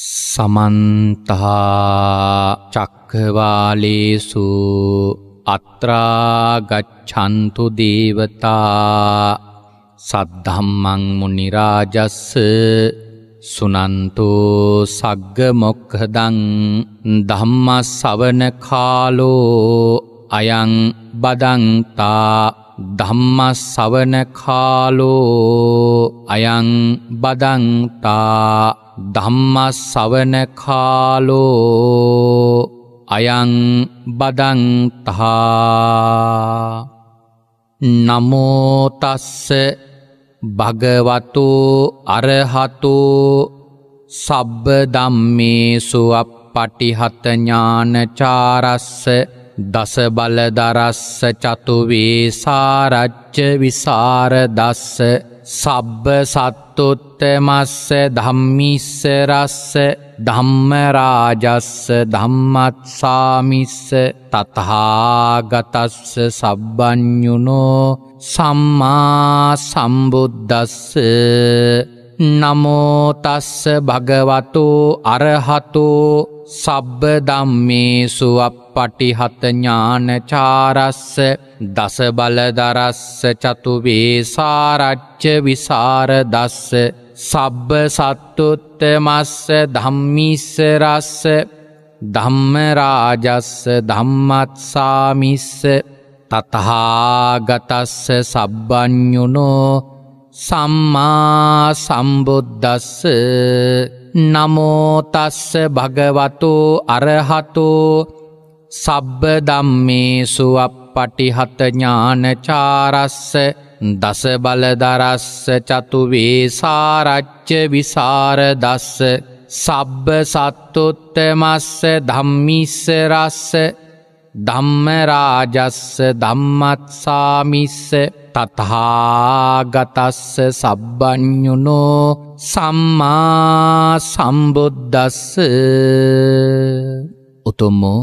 සමන්තා චක්කවාලේසු අත්‍රාගච්ඡන්තු දේවතා සද්ධම්මං මුනිරාජස්ස සුනන්තෝ සග්ග මොක්හදං ධම්ම සවන කාලෝ අයං බදන්තා ධම්ම සවන කාලෝ අයං බදන්තා ධම්මස්සවන කාලෝ අයං බදන්තහා නමෝතස්ස භගවතු අරහතු සබ්බ දම්මේසු අප පටිහතඥානචාරස්ස දස බලදරස්ස චතුවේ සාරච්ච විසාරදස්ස සබ්බ සත්තුත්තමස්ස ධම්මිස්සරස්ස ධම්මරාජස්ස ධම්මත්සාමිස්ස තතහාගතස්ස සබ්බඥුනෝ සම්මා සම්බුද්ධස්ස නමෝතස්ස භගවතු අරහතු සබ්බ දම්මේසු අප පටිහත ඥානචාරස්ස දසබලදරස්ස චතුවේ සාරච්ච විසාරදස්ස සබ්බ සත්තුත්තමස්ස ධම්මිස්සරස්ස ධම්මරාජස්ස ධම්මත්සාමිස්ස තතහාගතස්ස සබ්බ්ඥුනෝ සම්මා සම්බුද්දස්ස නමෝතස්ස භගවතු අරහතෝ සබ්බ දම්මේසු අප පටිහතඥානචාරස්ස දස බලදරස්ස චතුවේ සාරච්ච විසාරදස්ස සබ්බ සත්තුත්තමස්ස ධම්මිස්සරස්ස ධම්මරාජස්ස ධම්මත්සාමිස්ස තතාගතස්ස සබ්බ්ඥුනෝ සම්මා සම්බුද්ධස්ස උතුම්මෝ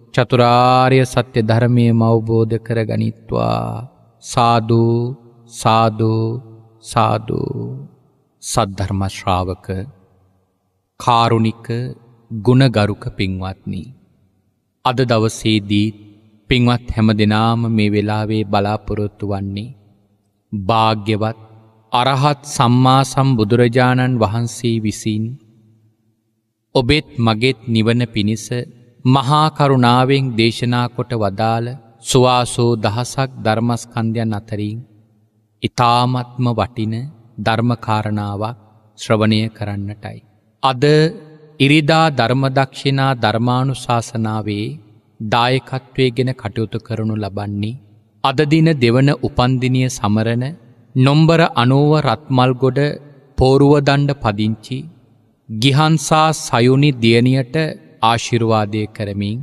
චතුරාර්ය සත්‍ය ධර්මය මවබෝධ කරගනිත්වා සාධූ සාධූ සාධූ සද්ධර්මශ්‍රාවක කාරුණික ගුණගරුක පින්වත්නී. අද දවසේදී පින්වත් හැම දෙනාම මේ වෙලාවේ බලාපොරොත්තු වන්නේ. භාග්‍යවත් අරහත් සම්මා සම්බුදුරජාණන් වහන්සේ විසින් ඔබෙත් මගෙත් නිවන පිණිස මහාකරුණාවෙන් දේශනා කොට වදාළ සුවාසෝ දහසක් ධර්මස්කන්ධයන් අතරින් ඉතාමත්ම වටින ධර්මකාරණාවක් ශ්‍රවණය කරන්නටයි. අද ඉරිදා ධර්මදක්ෂිනා ධර්මාණු ශාසනාවේ දායකත්වය ගෙන කටයුතු කරනු ලබන්නේ. අදදින දෙවන උපන්දිනය සමරණ නොම්බර අනුව රත්මල්ගොඩ පෝරුවදණ්ඩ පදිංචි ගිහන්සා සයුනි දියණියට ආශිරුවාදය කරමින්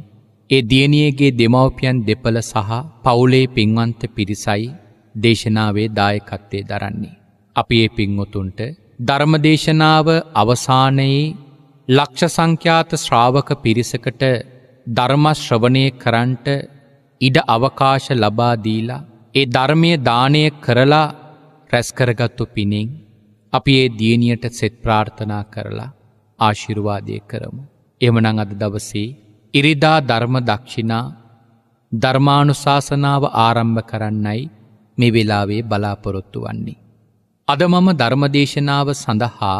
ඒ දියණියගේ දෙමව්පියන් දෙපළ සහ පවුලේ පින්වන්ත පිරිසයි දේශනාවේ දායකත්වයේ දරන්නේ. අපි ඒ පින්වතුන්ට ධර්මදේශනාව අවසානයේ ලක්ෂ සංඛ්‍යාත ශ්‍රාවක පිරිසකට ධර්මශ්‍රවණය කරන්ට ඉඩ අවකාශ ලබාදීලා ඒ ධර්මය දානය කරලා රැස්කරගත්තු පිනෙන් අපි ඒ දියණියට සෙත් ප්‍රාර්ථනා කරලා ආශිරුවාදය කරමු. එමනං අද දවසේ ඉරිදා ධර්ම දක්ෂිනා ධර්මානුශාසනාව ආරම්භ කරන්නයි මේ වෙලාවේ බලාපොරොත්තු වන්නේ. අද මම ධර්මදේශනාව සඳහා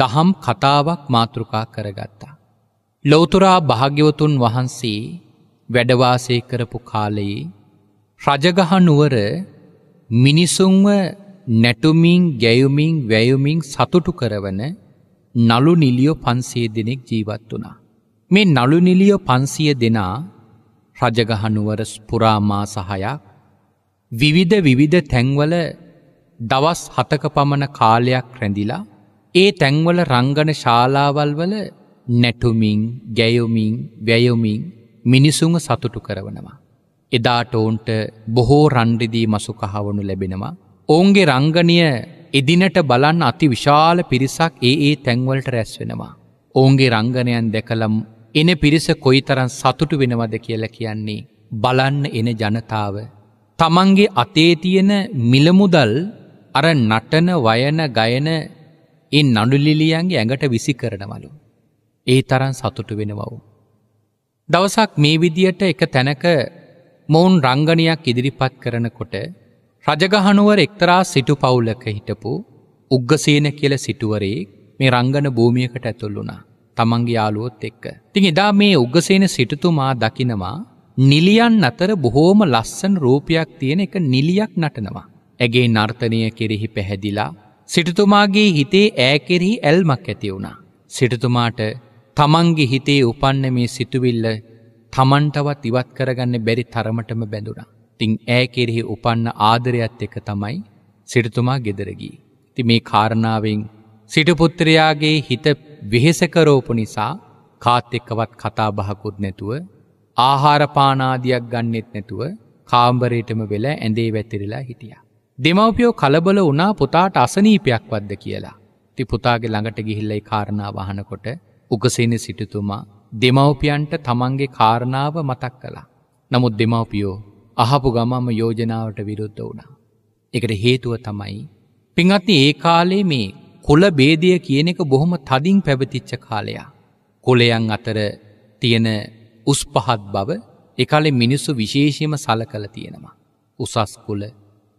දහම් කතාවක් මාතෘකා කරගත්තා. ලොවතුරා භාග්‍යවතුන් වහන්සේ වැඩවාසය කරපු කාලයේ රජගහ නුවර මිනිසුන්ව නැටුමින් ගැයුමින් වැයුමින් සතුටු කරවන නලු නිලියෝ පන්සේ දෙනෙක් ජීවත් වනා. මේ නලු නිලියෝ පන්සිය දෙනා රජගහනුවර ස්පුරාමා සහයක් විවිධ විවිධ තැන්වල දවස් හතක පමණ කාලයක් රැඳිලා ඒ තැන්වල රංගන ශාලාවල් වල නැටුමින් ගැයුමින් වැයුමින් මිනිසුන් සතුටු කරවනවා. එදාට ඔවුන්ට බොහෝ රණ්ඩිදී මසු කහවනු ලැබෙනවා. ඔවුන්ගේ රංගනය එදිනට බලන්න අති විශාල පිරිසක් ඒ ඒ තැන්වලට රැස් වෙනවා. ඔවුන්ගේ රංගනයන් දැකලම් එන පිරිස කොයිතරන් සතුටු වෙනවද කියලා කියන්නේ. බලන්න එන ජනතාව. තමන්ගේ අතේ තියෙන මිලමුදල් අර නටන වයන ගයන ඒ නඩුලිලියන්ගේ ඇඟට විසි කරනවලු. ඒ තරන් සතුටු වෙනවව්. දවසක් මේ විදියට එක තැනක මොවුන් රංගනයක් ඉදිරිපත් කරනකොට රජගහනුවර එක්තරා සිටු පවුලක හිටපු උග්ගසේන කියල සිටුවරේ මේ රංගන භූමියකට ඇතුල්ලුනා තමන්ගේ යාලුවොත් එක්ක. තින් එදා මේ උග්ගසේන සිටුතුමා දකිනවා නිලියන් අතර බොහෝම ලස්සන් රූපයක් තියෙන එක නිලියක් නටනවා. ඇගේ නර්තනය කෙරෙහි පැහැදිලා සිටුතුමාගේ හිතේ ඈ කෙරෙහි ඇල්මක් ඇති වුණා. සිටුතුමාට තමන්ගේ හිතේ උපන්න මේ සිතුවිල්ල තමන්ටවත් ඉවත් කරගන්න බැරි තරමටම බැඳුනා. තිං ඈ කෙරෙහි උපන්න ආදරයත් එක තමයි සිටතුමා ගෙදරගී. ති මේ කාරණාවෙන් සිටපුත්‍රයාගේ හිත වෙහෙසකරෝපු නිසා කාත් එක්කවත් කතා බහකුත් නැතුව ආහාරපානාදියක් ගන්නෙත් නැතුව කාම්බරයටම වෙලා ඇඳේ වැතිරලා හිටියා. දෙමව්පියෝ කලබල වුණා පුතාට අසනීපයක් වද්ද කියලා. ති පුතාගේ ළඟට ගිහිල්ලයි කාරණා වහනකොට උකසින සිටුතුමා දෙමව්පියන්ට තමන්ගේ කාරණාව මතක් කළා. නමුත් දෙමව්පියෝ අහපු ගමම යෝජනාවට විරුද්ධ වුණා. එකට හේතුව තමයි. පිංහත්ති ඒ කාලේ මේ කොල බේදය කියන එක බොහොම තදින් පැවතිච්ච කාලයා. කොලයන් අතර තියෙන උස් පහත් බව එකලෙ මිනිස්සු විශේෂයම සල කළ තියෙනවා. උසස්කුල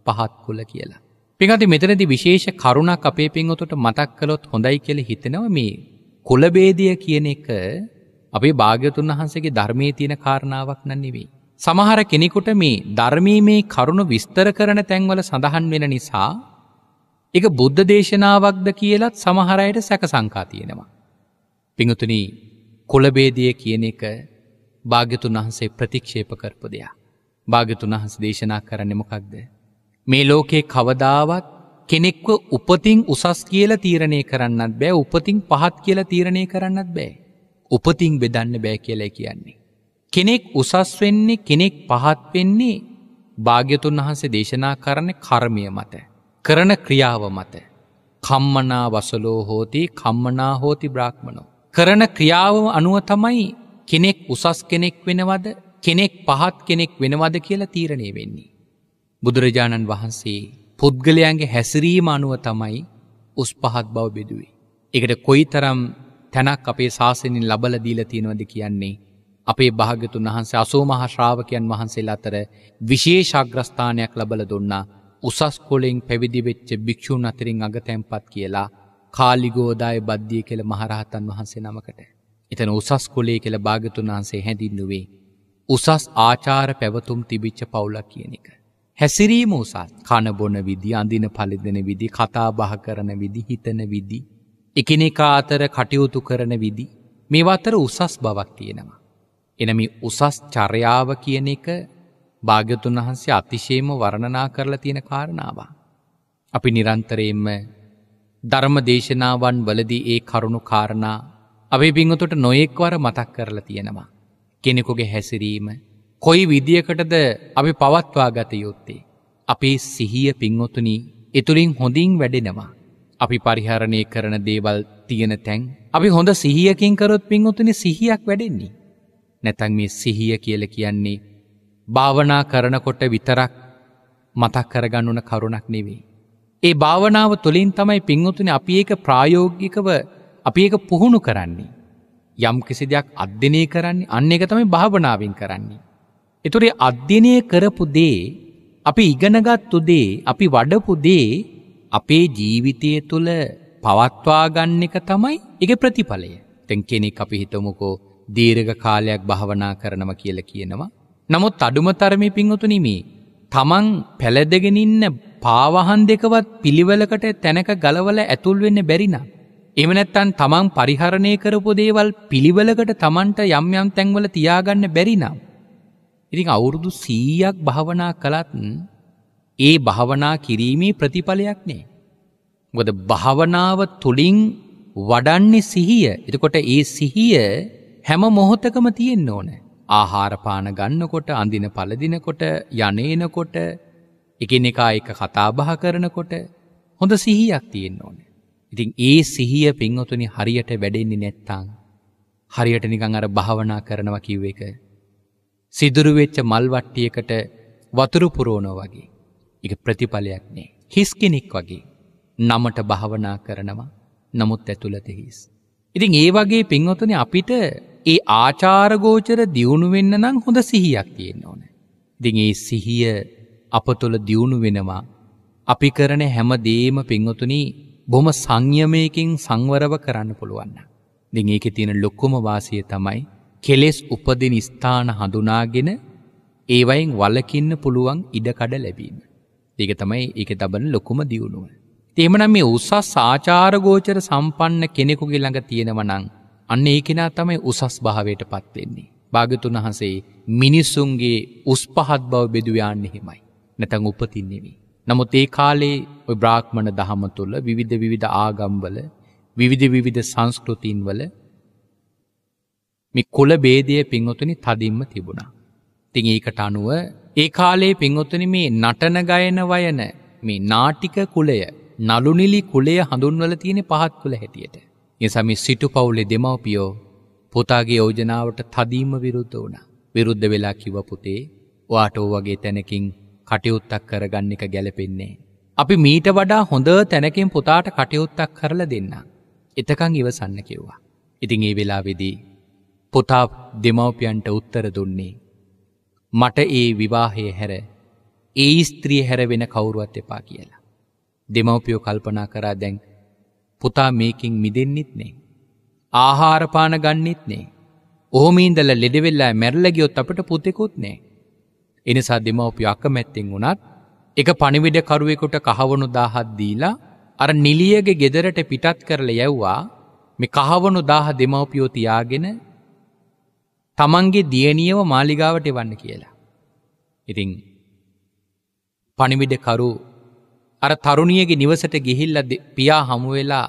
පහත්කුල කියලා. පිගති මෙතනති විශේෂ කරුණක් අපේ පින්වතුට මතක් කළොත් හොඳයි කෙළ හිතෙනව මේ කොලබේදය කියන එක අපේ භාග්‍යතුන් වහන්සේගේ ධර්මය තියෙන කාරණාවක් නන්නෙවෙයි. සමහර කෙනෙකුට මේ ධර්මීමේ කරුණු විස්තර කරන තැන්වල සඳහන් වෙන නිසා එක බුද්ධ දේශනාවක්ද කියලත් සමහරයට සැකසංකා තියෙනවා. පිඟතුන කොළබේදිය කියන එක භාග්‍යතුන් වහන්සේ ප්‍රතික්ෂේප කරපු දෙයක්. භාග්‍යතුන් වහස දේශනා කරන්න මොකක්ද. මේ ලෝකයේ කවදාවත් කෙනෙක්ව උපතින් උසස් කියල තීරණය කරන්නත් බෑ උපතින් පහත් කියල තීරණය කරන්නත් බෑ. උපතින් බෙදන්න බෑ කියලයි කියන්නේ. කෙනෙක් උසස් වෙන්නේ කෙනෙක් පහත් වෙන්නේ භාග්‍යතුන් වහන්සේ දේශනා කරන කර්මය මත කරන ක්‍රියාව මත කම්මනා වසලෝ හෝති කම්මනා හෝති බ්‍රාහ්මණෝ කරන ක්‍රියාව අනුව තමයි කෙනෙක් උසස් කෙනෙක් වෙනවද කෙනෙක් පහත් කෙනෙක් වෙනවද කියලා තීරණය වෙන්නේ බුදුරජාණන් වහන්සේ පුද්ගලයන්ගේ හැසිරීම අනුව තමයි උස් පහත් බව බෙදුවේ ඒකට කොයිතරම් තැනක් අපේ ශාසනින් ලබල දීලා තියෙනවද කියන්නේ අපේ භාගතුන් වහන්සේ අසෝමහ ශ්‍රාවකයන් වහන්සේලා අතර විශේෂාග්‍රස්ථානයක් ලබල දුන්නා උසස් කොලෙෙන් පැවිදිවෙච්ච භික්‍ෂූන් අතරින් අගතැන්පත් කියලා කාලිගෝදාය බද්ධිය කෙළ මහරහතන් වහන්සේ නමකට. එතන උසස් කොලේ කෙළ භාගතුන් වහන්සේ හැඳින්නුවේ. උසස් ආචාර පැවතුම් තිබිච්ච පවුලක් කියන එක. හැසිරීම උසත් කණබොන විදි අඳින පලිදෙන විදි කතා බහ කරන විදි හිතන විදි. එකනෙකා අතර කටයුතු කරන විදි මේ අතර උසස් බවක් තියෙනවා. එනමි උසස් චර්යාව කියන එක භාග්‍යතුන් වහන්සේ අතිශේම වර්ණනා කරලා තියෙන කාරණාව. අපි නිරන්තරයෙන්ම ධර්ම දේශනාවන් වලදී ඒ කරුණු කාරණා අපේ බිංහතුට නොයෙක්වර මතක් කරලා තියෙනවා. කෙනෙකුගේ හැසිරීම කොයි විදියකටද අපි පවත්වා ගත යුත්තේ. අපේ සිහිය පින්වතුනි එතුළින් හොඳින් වැඩෙනවා. අපි පරිහරණය කරන දේවල් තියෙන තැන් අපි හොඳ සිහියකින් කරොත් පින්වතුනි සිහියක් වැඩෙන්නේ. නැතන් මේ සිහිය කියල කියන්නේ භාවනා කරනකොට විතරක් මතක් කරගන්නුන කරුණක් නෙවෙයි. ඒ භාවනාව තුළින් තමයි පින්වතුන අපි ඒක ප්‍රායෝගිකව අපි ඒක පුහුණු කරන්නේ. යම් කිසි දෙයක් අධ්‍යනය කරන්නේ අන්න එක තමයි භාවනාවෙන් කරන්නේ. එතුරේ අධ්‍යනය කරපු දේ අපි ඉගෙනගත්තු දේ අපි වඩපු දේ අපේ ජීවිතය තුළ පවත්වාගන්න එක තමයි එක ප්‍රතිඵලය. තැන් කෙනෙක් අපි හිතමුකෝ දීර්ඝ කාලයක් භාවනා කරනවා කියලා කියනවා. නමුත් අඩුම තරමේ පිංවතුනි මේ තමන් පැලදගෙන ඉන්න පාවහන් දෙකවත් පිළිවෙලකට තැනක ගලවල ඇතුල් වෙන්න බැරි නම් එහෙම නැත්නම් තමන් පරිහරණය කරපු දේවල් පිළිවෙලකට තමන්ට යම් යම් තැන්වල තියාගන්න බැරි නම් ඉතින් අවුරුදු 100ක් භාවනා කළත් ඒ භාවනා කිරීමේ ප්‍රතිඵලයක් නෑ. මොකද භාවනාව තුලින් වඩන්නේ සිහිය. එතකොට ඒ සිහිය හැම මොහොතකම තියෙන්න ඕන. ආහාරපාන ගන්නකොට අඳින පලදිනකොට යනේනකොට එකනෙකා එක කතාබහ කරනකොට හොඳ සිහියක් තියෙන්න ඕන. ඉතින් ඒ සිහිය පින්වතුනි හරියට වැඩෙන්නේ නැත්තං. හරියට නිකං අර භාවනා කරනවා කිව් එක. සිදුරුවෙච්ච මල්වට්ටියකට වතුරුපුරෝණෝ වගේ. එක ප්‍රතිඵලයක් නේ. හිස් කෙනෙක් වගේ. නමට භාවනා කරනවා නමුත් ඇතුළත හිස්. ඉතින් ඒ වගේ පින්වතුනි අපිට ඒ ආචාරගෝචර දියුණු වෙන්න නම් හොඳ සිහියක් තියෙන්න ඕන. ඉතින් ඒ සිහිය අප තුළ දියුණු වෙනවා. අපි කරන හැම දේම පින්වතුනි බොහොම සංයමයකින් සංවරව කරන්න පුළුවන්. ඉතින් ඒකේ තියෙන ලොකුම වාසිය තමයි කෙලෙස් උපදින ස්ථාන හඳුනාගෙන ඒවයින් වලකින්න පුළුවන් ඉඩකඩ ලැබීම. ඒක තමයි ඒක තබන ලොකුම දියුණුව. එහෙමනම් මේ උසස් ආචාරගෝචර සම්පන්න කෙනෙකුගේ ළඟ තියෙනවනම් අන්න ඒ කෙනා තමයි උසස් භාවයට පත්වෙන්නේ. භාගතුන් වහන්සේ මිනිස්සුන්ගේ උස් පහත් බව බෙදුයාන්න එහෙමයි. නැතැන් උපතින්නෙවී. නමුත් ඒ කාලේ ඔය බ්‍රාහ්මණ දහම තුළ විවිධ විවිධ ආගම්වල විවිධ විවිධ සංස්කෘතින්වල මේ කොළ බේදය පින්වතුනි තදින්ම තිබුණා. තිං ඒකට අනුව ඒ කාලේ පින්වතුනි මේ නටන ගයන වයන මේ නාටික කුලය නලුනිලි කුලය හඳුන්වල තියෙන පහත් කුල හැටියට. එසමි සිටු පවුලෙ දෙමවපියෝ පුතාගේ යෝජනාවට තදීම විරුද්ධ වුණ විරුද්ධ වෙලා කිව පුතේ වාටෝ වගේ තැනකින් කටයුත්තක් කරගන්න එක ගැලපෙන්නේ. අපි මීට වඩා හොඳ තැනකින් පුතාට කටයුත්තක් කරල දෙන්න. එතකං ඉවසන්න කිව්වා. ඉතින් ඒ වෙලා වෙදී. පුතා දෙමවපියන්ට උත්තර දුන්නේ. මට ඒ විවාහය හැර ඒ ස්ත්‍රී හැර වෙන කවුරුවත් එපා කියලා. දෙමවපියෝ කල්පනා කරා දැන් පුතා මේකින් මිදෙන්නෙත් නේ. ආහාරපාන ගන්නෙත් නේ. ඔහොම ඉඳලා ලෙඩවෙල්ලා මැරලා ගියොත් අපිට පුතෙකුත් නෑ. එනිසා දෙමව්පිය අකමැත්තෙන් වුණත් එක පණිවිඩ කරුවෙකුට කහවණු 1000ක් දීලා අර නිලියගේ ගෙදරට පිටත් කරලා යවුවා මේ කහවණු 1000 දෙමව්පියෝ තියාගෙන තමන්ගේ දියණියව මාලිගාවට එවන්න කියලා. ඉතින් පණිවිඩ කරු අර තරුණියගේ නිවසට ගිහිල්ල පියා හමුවෙලා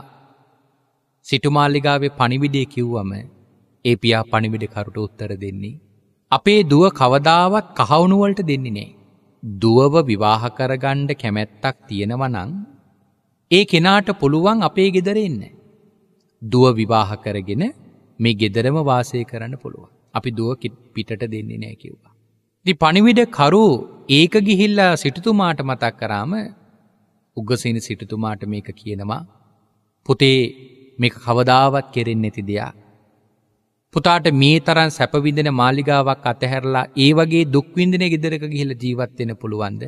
සිටුමාල්ලිගාවේ පණිවිඩය කිව්වම ඒ පියා පණිවිඩකරුට උත්තර දෙන්නේ. අපේ දුව කවදාවත් කහවුණුවලට දෙන්නේ දුවව විවාහ කරගණ්ඩ කැමැත්තක් තියෙනවනං ඒ කෙනාට පුළුවන් අපේ ගෙදරෙන්න. දුව විවාහ කරගෙන මේ ගෙදරම වාසය කරන්න පුළුව. අපි දුව පිටට දෙන්නේ නෑ කිව්වා. දි පණිවිඩ කරු ඒක ගිහිල්ලා සිටුතුමාට මතක් කරාම උග්ගසින සිටුතුමාට මේක කියනවා. පුතේ මේක කවදාවත් කෙරෙන් නැති දෙයක්. පුතාට මේ තරන් සැපවිඳෙන මාලිගාවක් අතහැරලා ඒ වගේ දුක්විින්දින ගෙදරක ගිහිල ජීවත්වෙන පුළුවන්ද.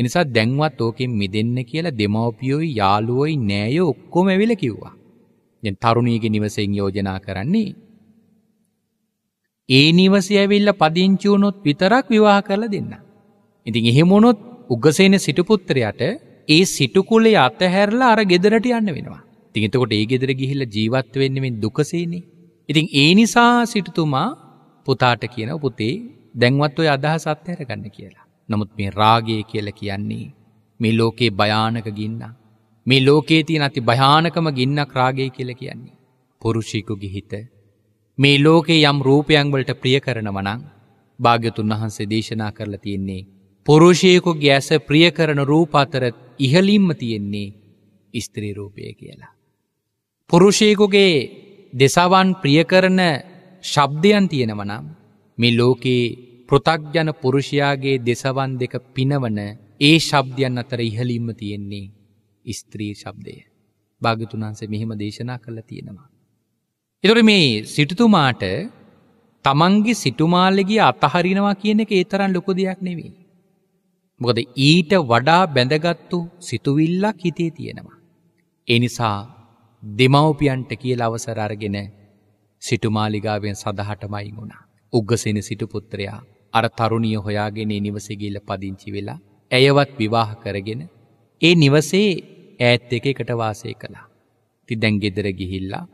එනිසා දැන්වත් ඕකෙන් මිදන්න කියලා දෙමවපියෝයි යාළුවෝයි නෑය ඔක්කොම ඇවිල කිව්වා. ය තරුණීග නිවසෙන් යෝජනා කරන්නේ. ඒ නිවසයවිල්ල පදිංචියුණොත් විතරක් විවාහ කරල දෙන්න. ඉතින් එහෙමොනොත් උගසේන සිටුපුත්‍රයට ඒ සිටුකුලේ අතහැරලා අර ගෙදරට යන්න වෙනවා. ඉතින් එතකොට ඒ ගෙදර ගිහිල්ලා ජීවත් වෙන්නේ මේ දුකසේනේ. ඉතින් ඒ නිසා සිටුතුමා පුතාට කියනවා පුතේ දැන්වත් ඔය අදහස අත්හැර ගන්න කියලා. නමුත් මේ රාගය කියලා කියන්නේ මේ ලෝකේ භයානක ගින්න. මේ ලෝකේ තියෙන අති භයානකම ගින්නක් රාගය කියලා කියන්නේ. පුරුෂයෙකුගේ හිත මේ ලෝකේ යම් රූපයන් වලට ප්‍රිය කරනවා නම් භාග්‍යතුන් වහන්සේ දේශනා කරලා තියෙන්නේ පුරුෂයකුගේ ඇස ප්‍රිය කරන රූපාතර ඉහලින්ම තියෙන්නේ ස්ත්‍රී රූපය කියලා. පුරුෂයකුගේ දෙසවන් ප්‍රියකරන ශබ්දයන් තියෙනවනම් මේ ලෝකයේ පෘතක්ජන පුරුෂයාගේ දෙසවන් දෙක පිනවන ඒ ශබ්දයන් අතර ඉහලින්ම තියෙන්නේ ස්ත්‍රී ශබ්දය භාගතුනාන්සේ මෙහෙම දේශනා කළ තියෙනවා. එතුොට මේ සිටතුමාට තමන්ගේ සිටුමාල්ලගේ අතහරිනවා කියන එක ඒතරන් ලොකු දෙයක් නෙවෙේ. මොකද ඊට වඩා බැඳගත්තු සිතුවිල්ලක් හිතේ තියෙනවා. එනිසා දෙමව්පියන්ට කියල අවසර අරගෙන සිටුමාලිගාවෙන් සදහටමයි වුණා. උග්ගසෙන සිටුපුත්‍රයා අර තරුණිය හොයාගෙන නිවසගිල්ල පදිංචි වෙලා ඇයවත් විවාහ කරගෙන ඒ නිවසේ ඈත් එක එකට වාසය කළා. ති දැන් ගෙදර ගිහිල්ලා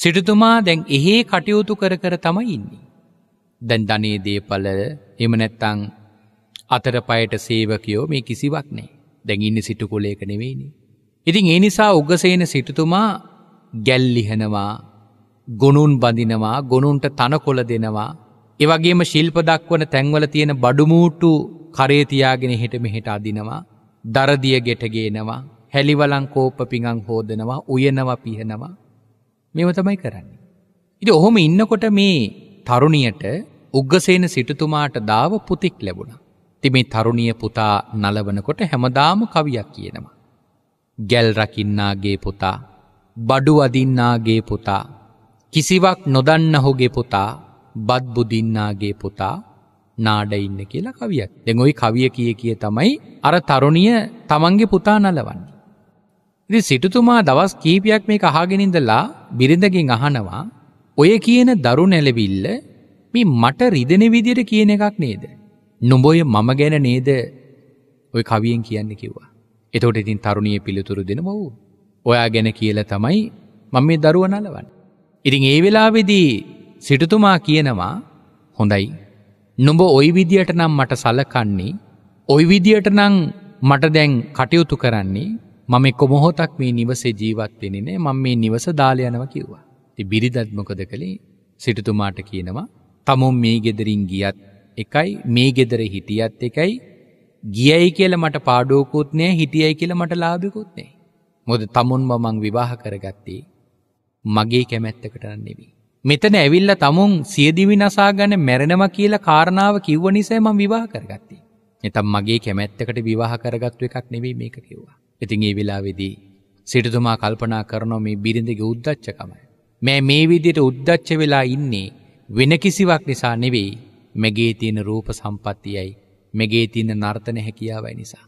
සිටුතුමා දැන් එහේ කටයුතු කර කර තමයි ඉන්නේ. දැන් ධනේ දේපල එම නැත්තං අතරපයට සේවකයෝ මේ කිසිවක් නෑ දැන් ඉන්න සිටුකොලයක නෙවෙයිනි. ඉතින් ඒ නිසා උගසේන සිටුතුමා ගැල්ලිහෙනවා ගොනුන් බඳිනවා ගොනුන්ට තනකොළ දෙනවා එවගේම ශිල්ප දක්වන තැන්වල තියෙන බඩුමූට්ටු කරේතියාගෙන හෙට මෙහෙට අදිනවා දරදිය ගෙටගේනවා හැලිවලං කෝප පිඟං හෝදනවා උයනවා පිහෙනවා මෙම තමයි කරන්නේ. ඉති ඔහොම ඉන්නකොට මේ තරුණියට උග්ගසේන සිටතුමාට දාව පුතික් ලැබුණා. ති මේ තරුණිය පුතා නලවනකොට හැමදාම කවියක් කියනවා. ගැල් රකින්නාගේ පුතා බඩු අදින්නාගේ පුතා කිසිවක් නොදන්න හොගේ පුතා බත්බුදින්නාගේ පුතා නාඩ ඉන්න කියලා කවියක් දෙ ඔයි කවිය කිය කිය තමයි අර තරුණිය තමන්ගේ පුතා නලවන්නේ. ඉති සිටුතුමා දවස් කීපයක් මේ අහගෙනින්දලා බිරිඳගින් අහනවා ඔය කියන දරු නැලවිල්ල මේ මට රිදෙන විදියට කියන එකක් නේද. නොඹොය මම ගැන නේද ඔය කවියෙන් කියන්න කිව්වා. එතකොට ඉතින් තරුණිය පිළිතුරු දෙනම වූ. ඔයා ගැන කියලා තමයි මම මේ දරුව නලවන්න. ඉතින් ඒ වෙලාවේදී සිටුතුමා කියනවා හොඳයි. නුඹ ওই විදියට නම් මට සලකන්නේ ওই විදියට නම් මට දැන් කටයුතු කරන්නේ මම එක්ක මොහොතක් මේ නිවසේ ජීවත් වෙන්නේ නැහැ මම මේ නිවස දාලා යනවා කිව්වා. ඉතින් බිරිඳත් මොකද කළේ? සිටුතුමාට කියනවා තමුන් මේ ගෙදරින් ගියත් එකයි මේ ගෙදර හිටියත් එකයි ගියයි කියලා මට පාඩුවකුත් නෑ හිටියයි කියලා මට ලාභිකුත් නෑ. මොකද tamunම මං විවාහ කරගත්තේ මගේ කැමැත්තකට නෙවෙයි. මෙතන ඇවිල්ලා tamun සියදිවි නසා ගන්න මැරෙනවා කියලා කාරණාව කිව්ව නිසා මං විවාහ කරගත්තේ. නැතම් මගේ කැමැත්තකට විවාහ කරගත්තු එකක් නෙවෙයි මේක කිව්වා. ඉතින් ඒ වෙලාවේදී සිටුතුමා කල්පනා කරනවා මේ බිරිඳගේ උද්දච්චකම. මෑ මේ විදිහට උද්දච්ච වෙලා ඉන්නේ වෙන කිසිවක් නිසා නෙවෙයි මෙගේ තියෙන රූප සම්පත්තියයි මෙගේ තින්න නර්තන හැකියාවයි නිසා.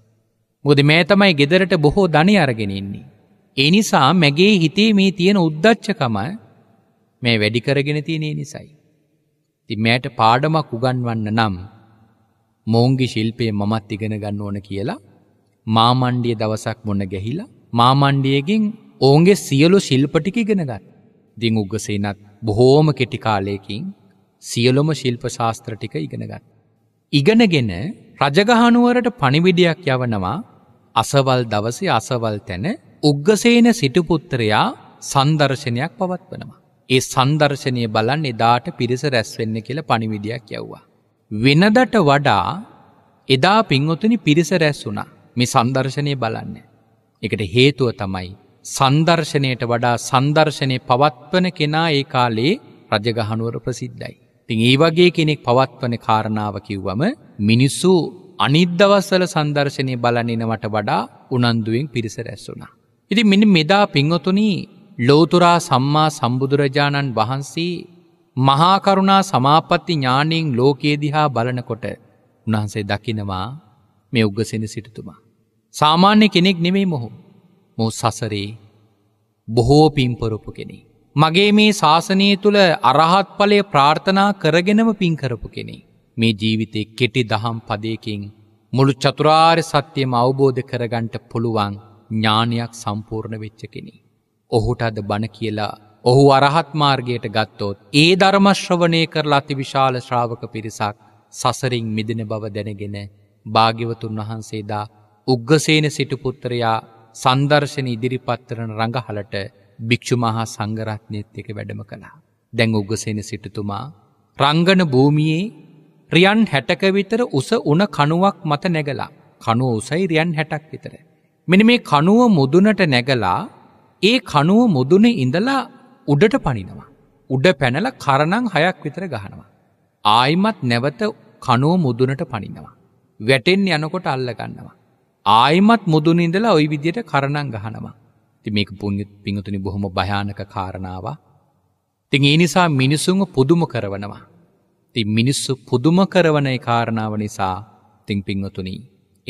මොද මේ තමයි ගෙදරට බොහෝ ධනි අරගෙනෙන්නේ. ඒ නිසා මැගේ හිතේ මේ තියෙන උද්දච්චකම මේ වැඩි කරගෙන තියනේ නිසයි. ති මෑට පාඩමක් උගන්වන්න නම් මෝංගි ශිල්පයේ මමත් ඉගෙන ගන්න ඕන කියලා මාමණ්ඩිය දවසක් මොන ගැහිලා මාමණ්ඩියගෙන් ඔවුන්ගේ සියලු ශිල්පටික ඉගෙන ගන්න. දිං උගසේනත් බොහෝම කෙටි කාලයකින් සියලොම ශිල්ප ශාස්ත්‍ර ටික ඉගෙනගන්න. ඉගෙනගෙන රජගහනුවරට පණිවිඩයක් යවනවා අසවල් දවසේ අසවල් තැන උග්ගසේන සිටුපුත්තරයා සංදර්ශනයක් පවත්වනවා. ඒ සංදර්ශනය බලන් එදාට පිරිස රැස්වෙන්න කියලා පණිවිඩයක් යව්වා. වෙනදට වඩා එදා පින්වතුනි පිරිස රැස් වුණා මේ සංදර්ශනය බලන්න. එකට හේතුව තමයි සංදර්ශනයට වඩා සංදර්ශනය පවත්වන කෙනා ඒ කාලේ රජගහනුවර ප්‍රසිද්ධයි. තින් ඒ වගේ කෙනෙක් පවත්වන කාරණාව කිව්වම මිනිස්සු අනිද්දවස්සල සංදර්ශනය බලනිනවට වඩා උනන්දුවෙන් පිරිස රැස්සුනා. ඉති මෙනි මෙදා පිංහොතුනි ලෝතුරා සම්මා සම්බුදුරජාණන් වහන්සේ මහාකරුණා සමාපත්ති ඥානීෙන් ලෝකයේදිහා බලනකොට උන්වහන්සේ දකිනවා මේ උගසෙන සිටතුමා. සාමාන්‍ය කෙනෙක් නෙමේ මොහු මොහ සසරේ බොහෝ පිම්පොරොපු කෙනෙක්. මගේ මේ ශාසනය තුළ අරහත් ඵලය ප්‍රාර්ථනා කරගෙනම පින් කරපු කෙනෙක්. මේ ජීවිතේ කෙටි දහම් පදයකින් මුළු චතුරාර්ය සත්‍යයම අවබෝධ කරගන්ට පුළුවන් ඥානයක් සම්පූර්ණ වෙච්ච කෙනෙ. ඔහුට අද බණ කියලා ඔහු අරහත් මාර්ගයට ගත්තෝත් ඒ ධර්මශ්‍රවනය කරලා අති විශාල ශ්‍රාවක පිරිසක් සසරින් මිදෙන බව දැනගෙන භාග්‍යවතුන් වහන්සේදා උග්ගසේන සිටුපුත්තරයා සංදර්ශන ඉදිරිපත්තරන රඟහලට භික්‍ෂු මහා සංගරත්නයත් එක වැඩම කළා. දැන් උගසෙන සිටතුමා රංගන භූමියේ රියන් හැටක විතර උස උන කනුවක් මත නැගලා කනුව උසයි රියන් හැටක් විතර. මෙන මේ කනුව මුදුනට නැගලා ඒ කනුව මුදුන ඉඳලා උඩට පනිනවා. උඩ පැනල කරණං හයක් විතර ගහනවා. ආයිමත් නැවත කනුව මුදුනට පනිනවා. වැටෙන් යනකොට අල්ලගන්නවා. ආයිමත් මුදුනින්දලා ඔයි විදියට කරණං ගහනවා. ති මේක පුුණ්ග පිංහතුනි බොහොම භයානක කාරණාව. තින් ඒ නිසා මිනිසුන්ව පුදුම කරවනවා. ති මිනිස්සු පුදුම කරවනය කාරණාව නිසා තිං පිංහතුනි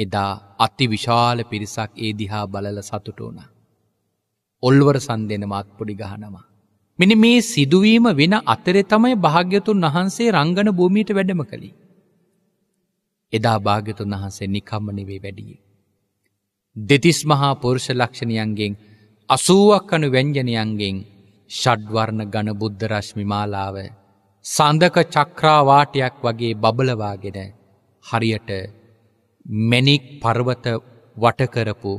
එදා අති විශාල පිරිසක් ඒ දිහා බලල සතුට වුණ. ඔල්වර සන්දෙනමත් පොඩි ගහනවා. මෙනි මේ සිදුවීම වෙන අතරෙ තමයි භාග්‍යතුන් වහන්සේ රංගන භූමීට වැඩම කළි. එදා භාග්‍යතුන් වහන්සේ නිකම්මනෙවේ වැඩිය. දෙතිස් මහා පොරුෂ ලක්ෂණයන්ගෙන් අසූුවක් අනු වෙංජනයන්ගෙන් ෂඩ්වර්ණ ගණ බුද්ධරශ්මි මාලාව සඳක චක්‍රාවාටයක් වගේ බබලවාගෙන හරියට මෙනික් පර්වත වටකරපු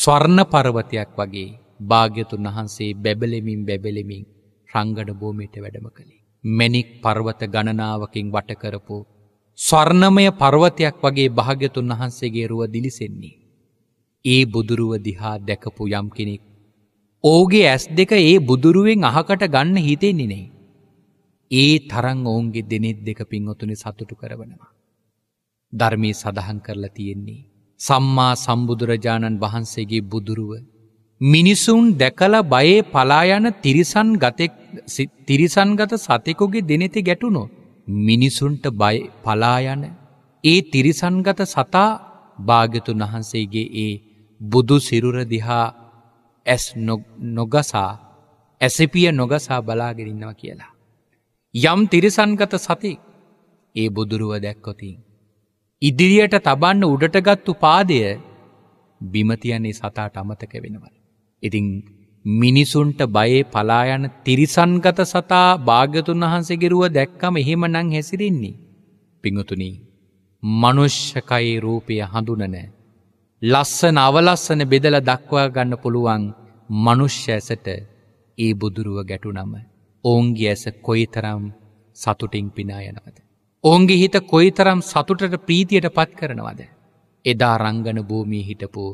ස්වර්ණ පරවතයක් වගේ භාග්‍යතුන් වහන්සේ බැබලෙමින් බැබලෙමින් රංගඩ භූමිට වැඩම කළේ. මෙනික් පර්වත ගණනාවකින් වටකරපු ස්වර්ණමය පර්වතයක් වගේ භාග්‍යතුන් වහන්සේගේ රුව දිලිසෙන්නේ. ඒ බුදුරුව දිහා දැකපු යම් කෙනෙක් ඕගේ ඇස් දෙක ඒ බුදුරුවෙන් අහකට ගන්න හිතෙන්නේ නෙයි. ඒ තරං ඔවුන්ගේ දෙනෙත් දෙක පින්වතුනි සතුටු කරවනවා. ධර්මී සඳහන් කරලා තියෙන්නේ. සම්මා සම්බුදුරජාණන් වහන්සේගේ බුදුරුව. මිනිසුන් දැකල බයේ පලායන තිරිසන් තිරිසන්ගත සතෙකුගේ දෙනෙති ගැටුණු. මිනිසුන්ට බය පලායන ඒ තිරිසන්ගත සතා භාගතුන් වහන්සේගේ ඒ බුදු සිරුර දිහා ඇස් නොගසා ඇසපිය නොගසා බලාගෙරන්නවා කියලා. යම් තිරිසන්ගත සති ඒ බුදුරුව දැක්කොතින්. ඉදිරියට තබන්න උඩටගත්තු පාදය බිමතියන්නේ සතාට අමතක වෙනවල්. ඉතිං මිනිසුන්ට බයේ පලායන තිරිසන්ගත සතා භාග්‍යතුන් වහන්සේගෙරුව දැක්කම එහෙම නං හැසිරෙන්නේ. පිඟතුනී මනුෂ්‍යකයේ රූපය හඳුනනෑ ලස්සන අවලස්සන බෙදල දක්වා ගන්න පුළුවන් මනුෂ්‍ය ඇසට ඒ බුදුරුව ගැටුනම ඔවුන්ගේ ඇස කොයිතරම් සතුටින් පිනා යනවද. ඔවුන්ගේ හිත කොයිතරම් සතුටට ප්‍රීතියට පත් කරනවද. එදා රංගන භූමී හිටපු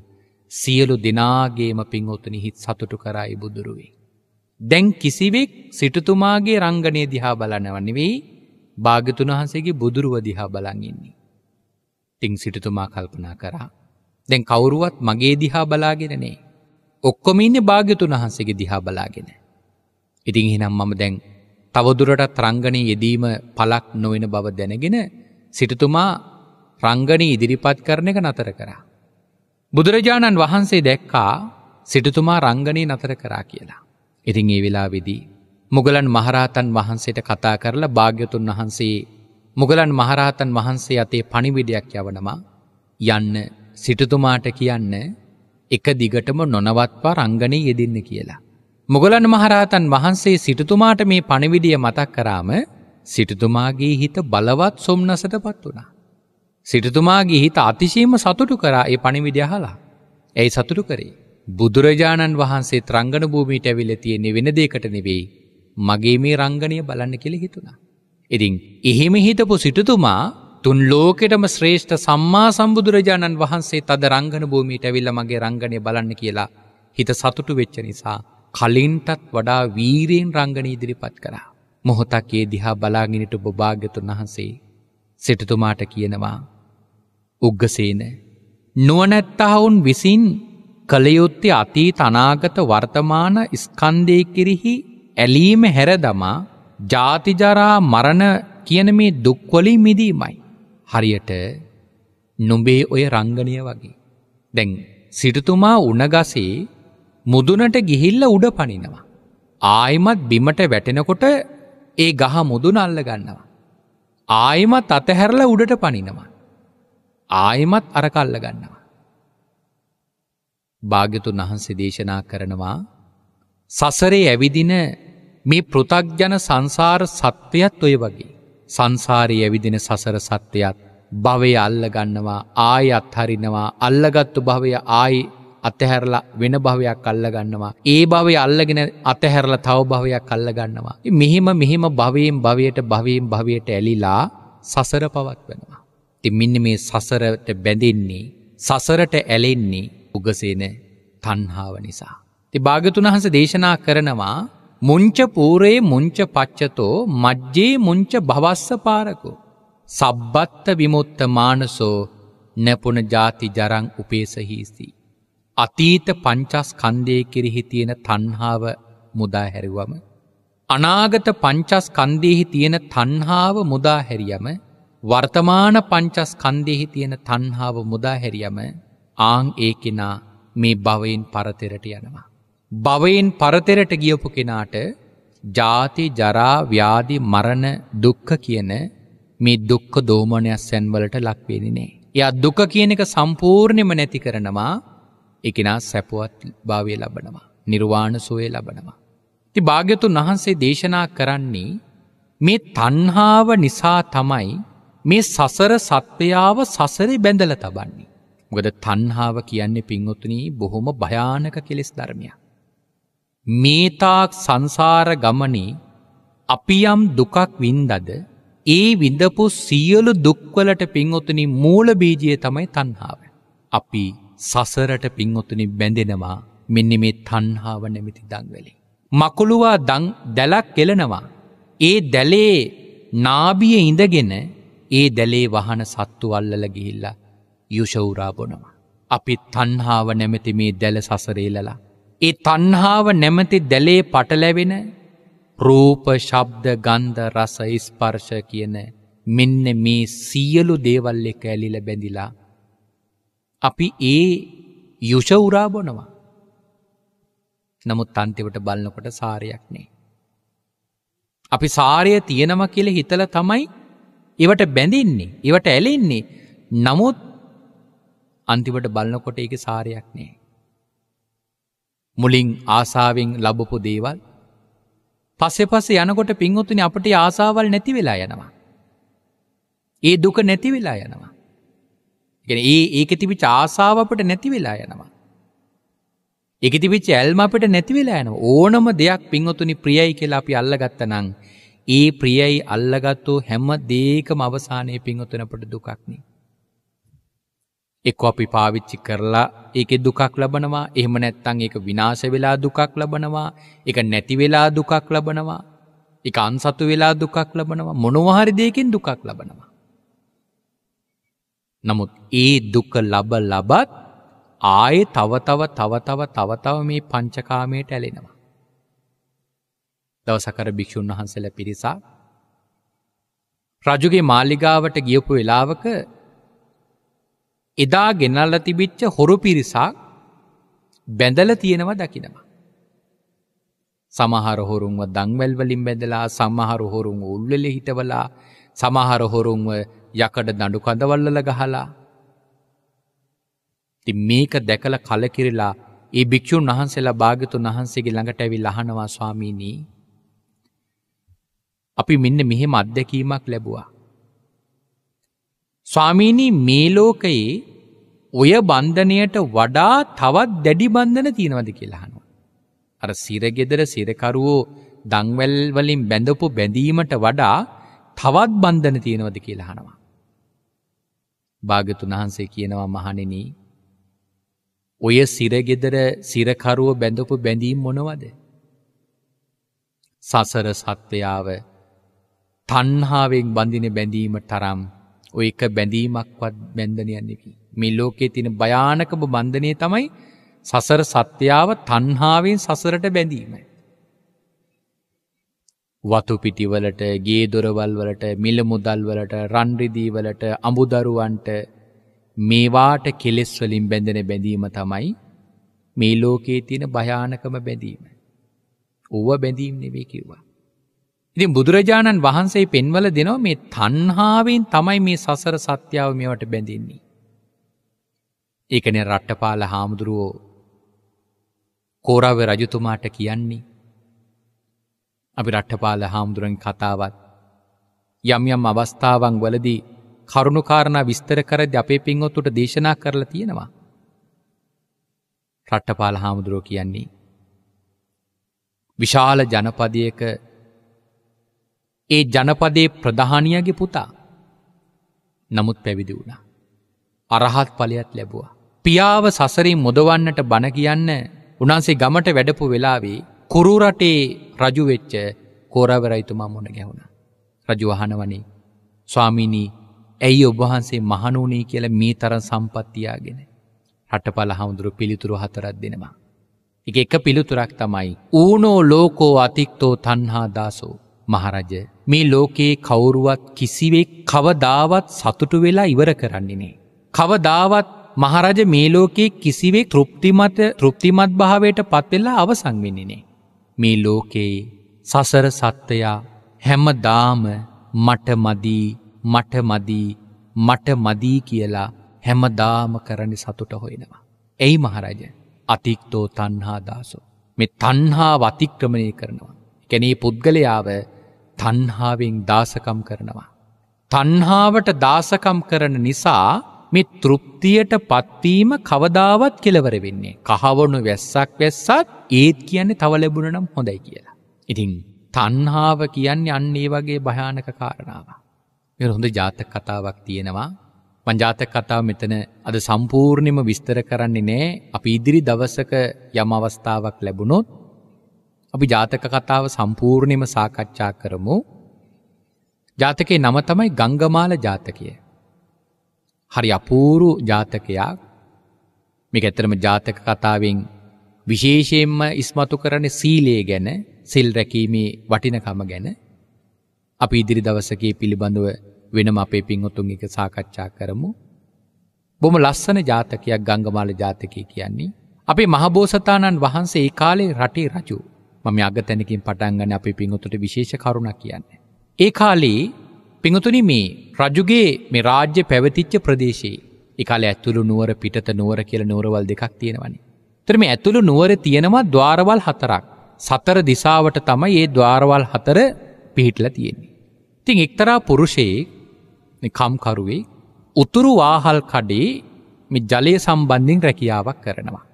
සියලු දෙනාගේම පින්වතුනි හිත් සතුටු කරයි බුදුරුවේ. දැන් කිසිවෙක් සිටතුමාගේ රංගනය දිහා බලනවන්නවෙයි භාගතුන් වහන්සේගේ බුදුරුව දිහා බලන්ගන්නේ. තිං සිටතුමා කල්පනා කරා. දැන් කවුරුවත් මගේ දිහා බලාගෙන නේ. ඔක්කොම ඉන්නේ භාග්‍යතුන් වහන්සේගේ දිහා බලාගෙන. ඉතින් එහෙනම් මම දැන් තවදුරටත් රංගනයේ යෙදීම පළක් නොවන බව දැනගෙන සිටුතුමා රංගනී ඉදිරිපත් කරන එක නතර කරා. බුදුරජාණන් වහන්සේ දැක්කා සිටුතුමා රංගනී නතර කරා කියලා. ඉතින් ඒ වෙලාවේදී මුගලන් මහරහතන් වහන්සේට කතා කරලා භාග්‍යතුන් වහන්සේ මුගලන් මහරහතන් වහන්සේ අතේ පණිවිඩයක් යවනවා යන්න සිටුතුමාට කියන්න එක දිගටම නොනවත්වා රංගනය යෙදින්න කියලා. මොගලන් මහරහතන් වහන්සේ සිටුතුමාට මේ පණවිඩිය මතක් කරාම සිටුතුමාගේ හිත බලවත් සොම්නසට පත් වුණා. සිටුතුමාගේ හිත අතිශීම සතුටු කරා ඒ පණිවිඩයහලා. ඇයි සතුටු කරේ. බුදුරජාණන් වහන්සේ ත්‍රංගණ භූමීට ඇවිල තියෙන්නේ වෙන දෙකට නෙවෙයි මගේ මේ රංගනය බලන්න කෙළ හිතුණා. ඉතින් එහෙම හිතපු සිටුතුමා තුන් ලෝකෙටම ශ්‍රේෂ්ඨ සම්මා සම්බුදුරජාණන් වහන්සේ තද රංගන භූමීට ඇවිල්ල මගේ රංගනය බලන්න කියලා හිත සතුටු වෙච්ච නිසා කලින්ටත් වඩා වීරයෙන් රංගන ඉදිරිපත් කරා. මොහොතක් ඒ දිහා බලාගිනිට බොභාගතුන් වහන්සේ සිටතුමාට කියනවා උග්ගසේන නුවනැත්තහවුන් විසින් කළයුත්තේ අතී තනාගත වර්තමාන ස්කන්දය කිරිහි ඇලීම හැර දමා ජාතිජරා මරණ කියන මේ දුක්වලින් මිදීමයි. හරියට නොබේ ඔය රංගනය වගේ. දැන් සිටතුමා උනගසේ මුදුනට ගිහිල්ල උඩ පනිනවා. ආයිමත් බිමට වැටෙනකොට ඒ ගහ මුදුන අල්ලගන්නවා. ආයිමත් අතහැරල උඩට පනිනවා. ආයිමත් අරකල්ල ගන්නවා. භාග්‍යතුන් වහන්සේ දේශනා කරනවා සසරේ ඇවිදින මේ පෘථග්ජන සංසාර සත්වයත් ඔය වගේ. සංසාරය ඇවිදින සසර සත්‍යයත් භවය අල්ලගන්නවා ආය අත්හරිනවා අල්ලගත්තු භවය ආයි අතහැරලා වෙන භවයක් අල්ලගන්නවා. ඒ භවය අල්ලගෙන අතහැරලා තව භවයක් අල්ලගන්නවා. මෙහිම මෙහිම භවයෙන් භවයට භවයෙන් භවයට ඇලිලා සසර පවත් වෙනවා. ති මෙන්න මේ සසරට බැඳෙන්නේ සසරට ඇලෙන්නේ උගසේන තන්හාව නිසා. ති භාගතුන් වහස දේශනා කරනවා මුංච පූරේ මුංච පච්චතෝ මජ්ජේ මුංච භවස්ස පාරකෝ. සබ්බත්ත විමුත්ත මානසෝ නැපුන ජාති ජරං උපේසහිසි. අතීත පංචස් කන්දය කිරිහි තියෙන තන්හාාව මුදා හැරිවම. අනාගත පංචස් කන්දෙහි තියෙන තන්හාාව මුදා හැරියම වර්තමාන පංචස් කන්දෙහි තියෙන තන්හාාව මුදා හැරියම ආං ඒකෙනා මේ භවයෙන් පරතෙරට යනවා. භවයෙන් පරතරට ගියපු කෙනාට ජාති ජරා ව්‍යාධි මරණ දුක්ඛ කියන මේ දුක්ඛ දෝමනයක් සැන් වලට ලක් වෙන්නේ නැහැ. එයා දුක කියන එක සම්පූර්ණයෙන්ම නැති කරනවා. ඒකෙනා සැපවත් භාවය ලබනවා. නිර්වාණ සෝය ලබනවා. ඉතින් භාග්‍යතුන් වහන්සේ දේශනා කරන්නේ මේ තණ්හාව නිසා තමයි මේ සසර සත්වයාව සසරේ බැඳලා තබන්නේ. මොකද තණ්හාව කියන්නේ පින්වත්නි බොහොම භයානක කෙලෙස් ධර්මයක්. මේතාක් සංසාර ගමනේ අපි යම් දුකක් වින්දද ඒ විඳපු සියලු දුක්වලට පින්වතුනි මූල බීජය තමයි තණ්හාව. අපි සසරට පින්වතුනි බැඳෙනවා මෙන්න මේ තණ්හාව නැමැති දන්වැලේ. මකුළුවා දන් දැලක් එලනවා. ඒ දැලේ නාභියේ ඉඳගෙන ඒ දැලේ වහන සත්තු අල්ලලා ගිහිල්ලා යුෂෞරා බොනවා. අපි තණ්හාව නැමැති මේ දැල සසරේලලා ඒ තන්හාාව නැමති දැලේ පටලැවෙන රූප ශබ්ද ගන්ධ රස ඉස්පර්ශ කියන මෙන්න මේ සියලු දේවල් එක ඇලිල බැඳිලා. අපි ඒ යුෂවුරා බොනවා. නමුත් අන්තිවට බලන්නකොට සාරයක් නේ. අපි සාරය තියෙනම කියල හිතල තමයි ඉවට බැඳින්නේ ඉවට ඇලෙන්නේ නමුත් අන්තිවට බලන්නකොට එක සාරයක් නේ. මුලින් ආසාාවෙන් ලබපු දේවල් පස්සෙ පස්ස යනකොට පින්වොත්තුනි අපට ආසාවල් නැති වෙලා යනවා. ඒ දුක නැති වෙලා යනවා. ගැන ඒ ඒක තිබි චාසාාවපට නැති වෙලා යනවා. එක තිබිච ඇල්ම අපට නැති වෙලා යන ඕනම දෙයක් පින්වතුනි ප්‍රියයි කියලා අපි අල්ලගත්ත නං ඒ ප්‍රියයි අල්ලගත්තු හැම දේකම අවසානය පින්වතුනපට දුකක්නේ. එක්ක අපි පාවිච්චි කරලා ඒකේ දුකක් ලබනවා. එහෙම නැත්නම් ඒක විනාශ වෙලා දුකක් ලබනවා. ඒක නැති වෙලා දුකක් ලබනවා. ඒක අන්සතු වෙලා දුකක් ලබනවා. මොනවා හරි දෙයකින් දුකක් ලබනවා. නමුත් ඒ දුක ලබ ලබත් ආයේ තව තව තව තව තව තව මේ පංචකාමයට ඇලෙනවා. දවසක අර භික්ෂුන් වහන්සේලා පිරිසක් රජුගේ මාලිගාවට ගියපු වෙලාවක එදා ගෙනල්ල තිබිච්ච හොරු පිරිසක් බැඳල තියෙනවා දකිනවා. සමහර හොරුන්ව දංවැල්වලින් බැඳලා සමහර හොරුන් උල්වල හිටවලා සමහර හොරුන්ව යකඩ දඩු කඳවල්ලල ගහලා. ති මේක දැකල කලකිරලා ඒ භික්‍ෂූන් වහන්සේලා භාගතුන් වහන්සේගේ ළඟට ඇවි ලහනවා ස්වාමීනී. අපි මෙන්න මෙහෙම අත්දැකීමක් ලැබවා. ස්වාමීනි මේ ලෝකයේ ඔය බන්ධනයට වඩා තවත් දැඩි බන්ධන තියෙනවද කියලා අහනවා. අර සිරගෙදර සිරකරුවෝ දංවැල් වලින් බැඳපු බැඳීමට වඩා තවත් බන්ධන තියෙනවද කියලා අහනවා. භාගතුන් වහන්සේ කියනවා මහණෙනි ඔය සිරගෙදර සිරකරුව බැඳපු බැඳීම් මොනවද? සසර සත්වයාව තණ්හාවෙන් බඳින බැඳීම තරම් ඔය එක බැඳීමක්වත් බැන්ධන යන්නේ කි. මේ ලෝකයේ තියෙන භයානකම බන්ධනය තමයි සසර සත්‍යාව තණ්හාවෙන් සසරට බැඳීමයි. වතු පිටිවලට, ගේ දොරවල් වලට, මිල මුදල් වලට, රන් රිදී වලට, අඹු දරුවන්ට මේවාට කෙලෙස් වලින් බැඳෙන බැඳීම තමයි මේ ලෝකයේ තියෙන භයානකම බැඳීම. ඌව බැඳීම් නෙවෙයි කිව්වා. ඉතින් බුදුරජාණන් වහන්සේ පෙන්වල දෙනවා මේ තන්හාාවෙන් තමයි මේ සසර සත්‍යාව මේවට බැඳෙන්නේ. ඒකන රට්ටපාල හාමුදුරුවෝ කෝරාව රජතුමාට කියන්නේ. අපි රට්ටපාල හාමුදුරන් කතාවත් යම් යම් අවස්ථාවන් වලදී කරුණුකාරණ විස්තර කරද අපේ පින්වොත්තුට දේශනා කරලා තියෙනවා. රට්ටපාල හාමුදුරුව කියන්නේ. විශාල ජනපදයක ඒ ජනපදේ ප්‍රධානියගේ පුතා. නමුත් පැවිදි වුණා. අරහත් ඵලයක් ලැබුවා. පියාව සසරින් මුදවන්නට බණ කියන්න උනාන්සේ ගමට වැඩපු වෙලාවේ කුරුරටේ රජු වෙච්ච කෝරාවරයිතුමා මුණ ගැහුණා. රජු අහනවනේ ස්වාමීනී ඇයි ඔබහන්සේ මහනුනේ කියලා මේ තරම් සම්පත්තියාගෙන රටපල හාමුදුරු පිළිතුරු හතරක් දෙනවා. එක එක පිළිතුරක් තමයි ඌනෝ ලෝකෝ අතික්තෝ තන්හා දාසෝ මහරජ මේ ලෝකයේ කවුරුවත් කිසිවෙක් කවදාවත් සතුටු වෙලා ඉවර කරන්නේනේ. කවදාවත් මහරජ මේ ලෝකයේ කිසිවෙක් තෘප්තිමත තෘප්තිමත් භාවයට පත්වෙලා අවසං වෙන්නේනේ. මේ ලෝකයේ සසර සත්වයා හැමදාම මට මදී මට මදී මට මදී කියලා හැමදාම කරන සතුට හොයෙනවා. එයි මහරජ අතික්තෝ තන්හා දාසෝ. මේ තන්හා වතික්‍රමණය කරනවා. කැනේ පුද්ගලයාව තන්හාාවෙන් දාසකම් කරනවා. තන්හාාවට දාසකම් කරන නිසා මේ තෘප්තියට පත්වීම කවදාවත් කෙලවර වෙන්නේ. කහවනු වැස්සක් වැස්සත් ඒත් කියන්නේ තව ලැබුණනම් හොඳයි කියලා. ඉතින් තන්හාාව කියන්නේ අන්නේ වගේ භයානක කාරණාව. මෙ හොඳ ජාතක කතාවක් තියෙනවා පංජාතක කතාව මෙතන අද සම්පූර්ණිම විස්තර කරන්නේ නෑ අපි ඉදිරි දවසක යම අවස්ථාවක් ලැබුණොත් අපි ජාතක කතාව සම්පූර්ණයම සාකච්ඡා කරමු. ජාතකයේ නම තමයි ගංගමාල ජාතකය. හරි අපූරු ජාතකයක්. මේක ඇත්තටම ජාතක කතාවෙන් විශේෂයෙන්ම ඉස්මතු කරන සීලය ගැන, සිල් රැකීමේ වටිනකම ගැන අපි ඉදිරි දවසකේ පිළිබඳව වෙනම අපේ පින්වතුන් එක සාකච්ඡා කරමු. බොහොම ලස්සන ජාතකයක් ගංගමාල ජාතකය කියන්නේ. අපේ මහබෝසතාණන් වහන්සේ ඒ කාලේ රටේ රජු මම අගතැනකින් පටන්ගන අපි පිංහතුට විශේෂ කරුණක් කියන්න. ඒ කාලේ පිංහතුනි මේ රජුගේ මේ රාජ්‍ය පැවතිච්ච ප්‍රදේශයේ එකකාල ඇතුළු නුවර පිට නුවර කියල නුවරවල් දෙකක් තියෙනවනි. තරම ඇතුළු නුවර තියෙනවා දවාරවල් හතරක් සතර දිසාවට තමයි ඒ දවාරවල් හතර පිහිටල තියෙන්නේ. තිං එක්තරා පුරුෂයේ කම්කරුවේ උතුරු වාහල් කඩේ ජලය සම්බන්ධින් රැකියාවක් කරනවා.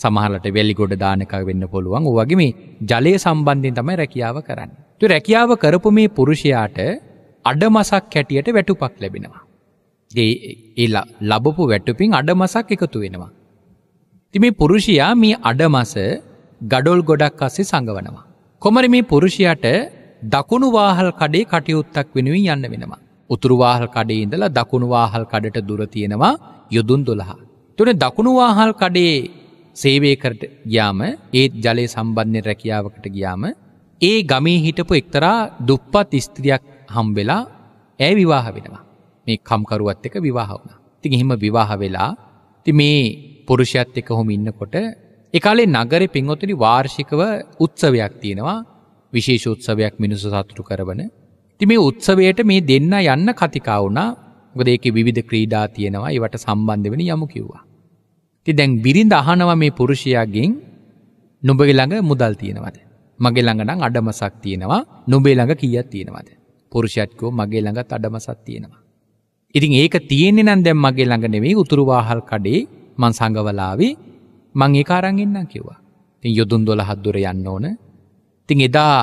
සමහලට වෙල්ලි ගොඩ දානක වෙන්න පුළුවන් වගේ මේ ජලය සම්බන්ධින් තමයි රැකියාව කරන්න. තු රැකියාව කරපු මේ පුරුෂයාට අඩමසක් කැටියට වැටුපක් ලැබෙනවා. ඒ ලබපු වැටුපින් අඩමසක් එකතු වෙනවා. ති මේ පුරුෂයා මේ අඩමස ගඩොල් ගොඩක් අස්සේ සඟවනවා. කොමර මේ පුරුෂයට දකුණු වාහල් කඩේ කටයුත්තක් වෙනුවෙන් යන්න වෙනවා. උතුරු වාහල් කඩේ ඉඳලා දකුණු වාහල් කඩට දුර තියෙනවා යොදුන් 12. තුනේ දකුණු වාහල් කඩේ සේවයකට ගියාම ඒත් ජලය සම්බන්ධය රැකියාවකට ගියාම ඒ ගමේ හිටපු එක්තරා දුප්පත් ස්ත්‍රියක් හම්බෙලා ඇය විවාහ වෙනවා මේ කම්කරුවත් එක විවාහ වුණා. ඉතින් එහෙම විවාහ වෙලා ඉතින් මේ පුරුෂයත් එක්ක හොම ඉන්නකොට ඒ කාලේ නගරේ පින්වතුනි වාර්ෂිකව උත්සවයක් තියෙනවා. විශේෂ උත්සවයක් මිනිස්සු සතුටු කරවන. ඉතින් මේ උත්සවයට මේ දෙන්න යන්න කතිකා වුණා. මොකද ඒකේ විවිධ ක්‍රීඩා තියෙනවා. ඒවට සම්බන්ධ වෙන යමු කිව්වා. ති දැන් බිරිඳ අහනවා මේ පුරුෂයාගෙන් නොබගේ ළඟ මුදල් තියෙනවද. මගේ ළඟනම් අඩමසක් තියෙනවා නොබේ ළඟ කියත් තියෙනවද. පුරුෂයක්කෝ මගේ ළඟත් අඩමසත් තියෙනවා. ඉතින් ඒක තියෙන්නේ නම් දැම් මගේ ළඟ නෙවෙයි උතුරුවාහල් කඩේ මං සඟවලාවේ මං ඒ කාරන්ගෙන්න්නම් කිව්වා. තින් යොදුන් දොළ හද්දුර යන්න ඕන. තින් එදා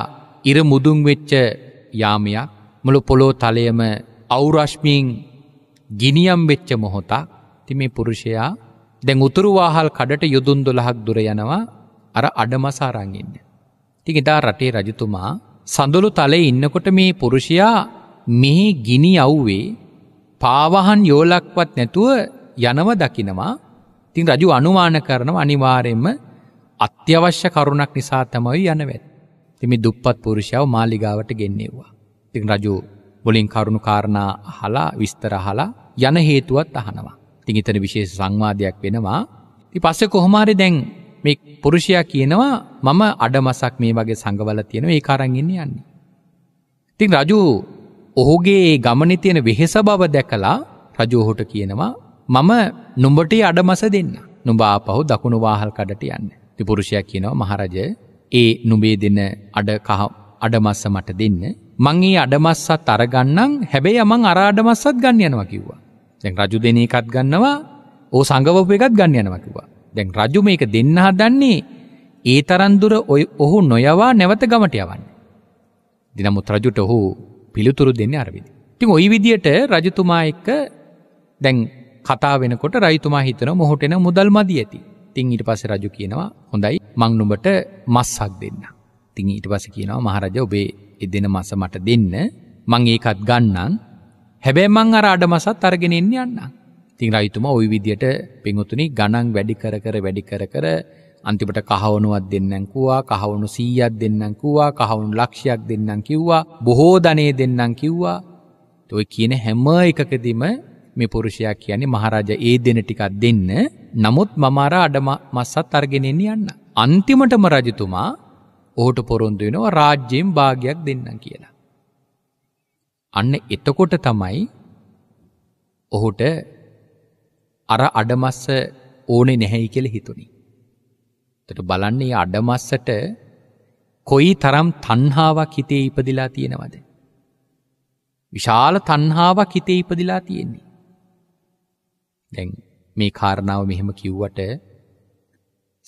ඉර මුදුන් වෙච්ච යාමයක් මුළු පොලෝ තලයම අවුරශ්මියෙන් ගිනියම් වෙච්ච මොහොතා ති මේ පුරුෂයා දැන් උතුරුවාහල් කඩට යුදුන් දොළහක් දුර යනවා අර අඩමසාරංගින්න. තිකෙදා රටේ රජතුමා සඳුළු තලේ ඉන්නකොට මේ පුරුෂයා මෙහි ගිනි අව්වේ පාවහන් යෝලක්වත් නැතුව යනව දකිනවා තින් රජු අනුමාන කරනව අනිවාරයෙන්ම අත්‍යවශ්‍ය කරුණක් නිසා තමයි යනවැත්. තිමි දුප්පත් පුරුෂාව මාලිගාවට ගෙන්නේවා. තින් රජු බොලින් කරුණු කාරණා හලා විස්තර හලා යන හේතුවත් අහනවා. ඉතින් එතන විශේෂ සංවාදයක් වෙනවා. ඉතින් පස්සේ කොහොම හරි දැන් මේ පුරුෂයා කියනවා මම අඩමසක් මේ වගේ සංගවල තියෙනවා ඒක අරන් ඉන්නේ යන්නේ. ඉතින් රජු ඔහුගේ ගමනේ තියෙන වෙහෙස බව දැකලා රජු ඔහුට කියනවා මම නුඹට අඩමස දෙන්න. නුඹ ආපහු දකුණු වාහල් කඩට යන්න. ඉතින් පුරුෂයා කියනවා මහරජය ඒ නුඹේ දෙන අඩ කහ අඩමස්ස මට දෙන්න. මං ඒ අඩමස්සත් අරගන්නම් හැබැයි මං අර අඩමස්සත් ගන්න යනවා කිව්වා. දැන් රජු දෙන එකත් ගන්නවා ඕ සංගවපු එකත් ගන්න යනවා කිව්වා. දැන් රජු මේක දෙන්න හදන්නේ ඒ තරම් දුර ඔහු නොයවා නැවත ගමට යවන්න. දිනමුත් රජුට ඔහු පිළිතුරු දෙන්නේ අර විදිහට. ඉතින් ওই විදියට රජතුමා එක්ක දැන් කතා වෙනකොට රජතුමා හිතනවා මොහොට එන මුදල් මදි ඇති. ඉතින් ඊට පස්සේ රජු කියනවා හොඳයි මං නුඹට මස්සක් දෙන්න. ඉතින් ඊට පස්සේ කියනවා මහරජා ඔබේ දෙන මස මට දෙන්න මං ඒකත් ගන්නම් හැබැයි මං අර අඩමසත් අරගෙන එන්න යන්න. ඉතින් රයිතුම ওই විදියට පිඟුතුනි ගණන් වැඩි කර කර වැඩි කර කර අන්තිමට කහවණුවක් දෙන්නම් කිව්වා, කහවණු 100ක් දෙන්නම් කිව්වා, කහවණු ලක්ෂයක් දෙන්නම් කිව්වා, බොහෝ ධනෙ දෙන්නම් කිව්වා. ඔය කියන හැම එකකදීම මේ පුරුෂයා කියන්නේ මහරජා ඒ දෙන ටිකක් දෙන්න. නමුත් මම අර අඩමසත් අරගෙන එන්න යන්න. අන්තිමටම රජතුමා ඔහුට පොරොන්දු වෙනවා රාජ්‍යයෙන් භාගයක් දෙන්නම් කියලා. අන්න එතකොට තමයි ඔහුට අර අඩමස්ස ඕනේ නැහැයි කියලා හිතුණි. එතකොට බලන්න මේ අඩමස්සට කොයි තරම් තණ්හාවක් හිතේ ඉපදිලා තියෙනවද? විශාල තණ්හාවක් හිතේ ඉපදිලා තියෙන්නේ. දැන් මේ කාරණාව මෙහෙම කිව්වට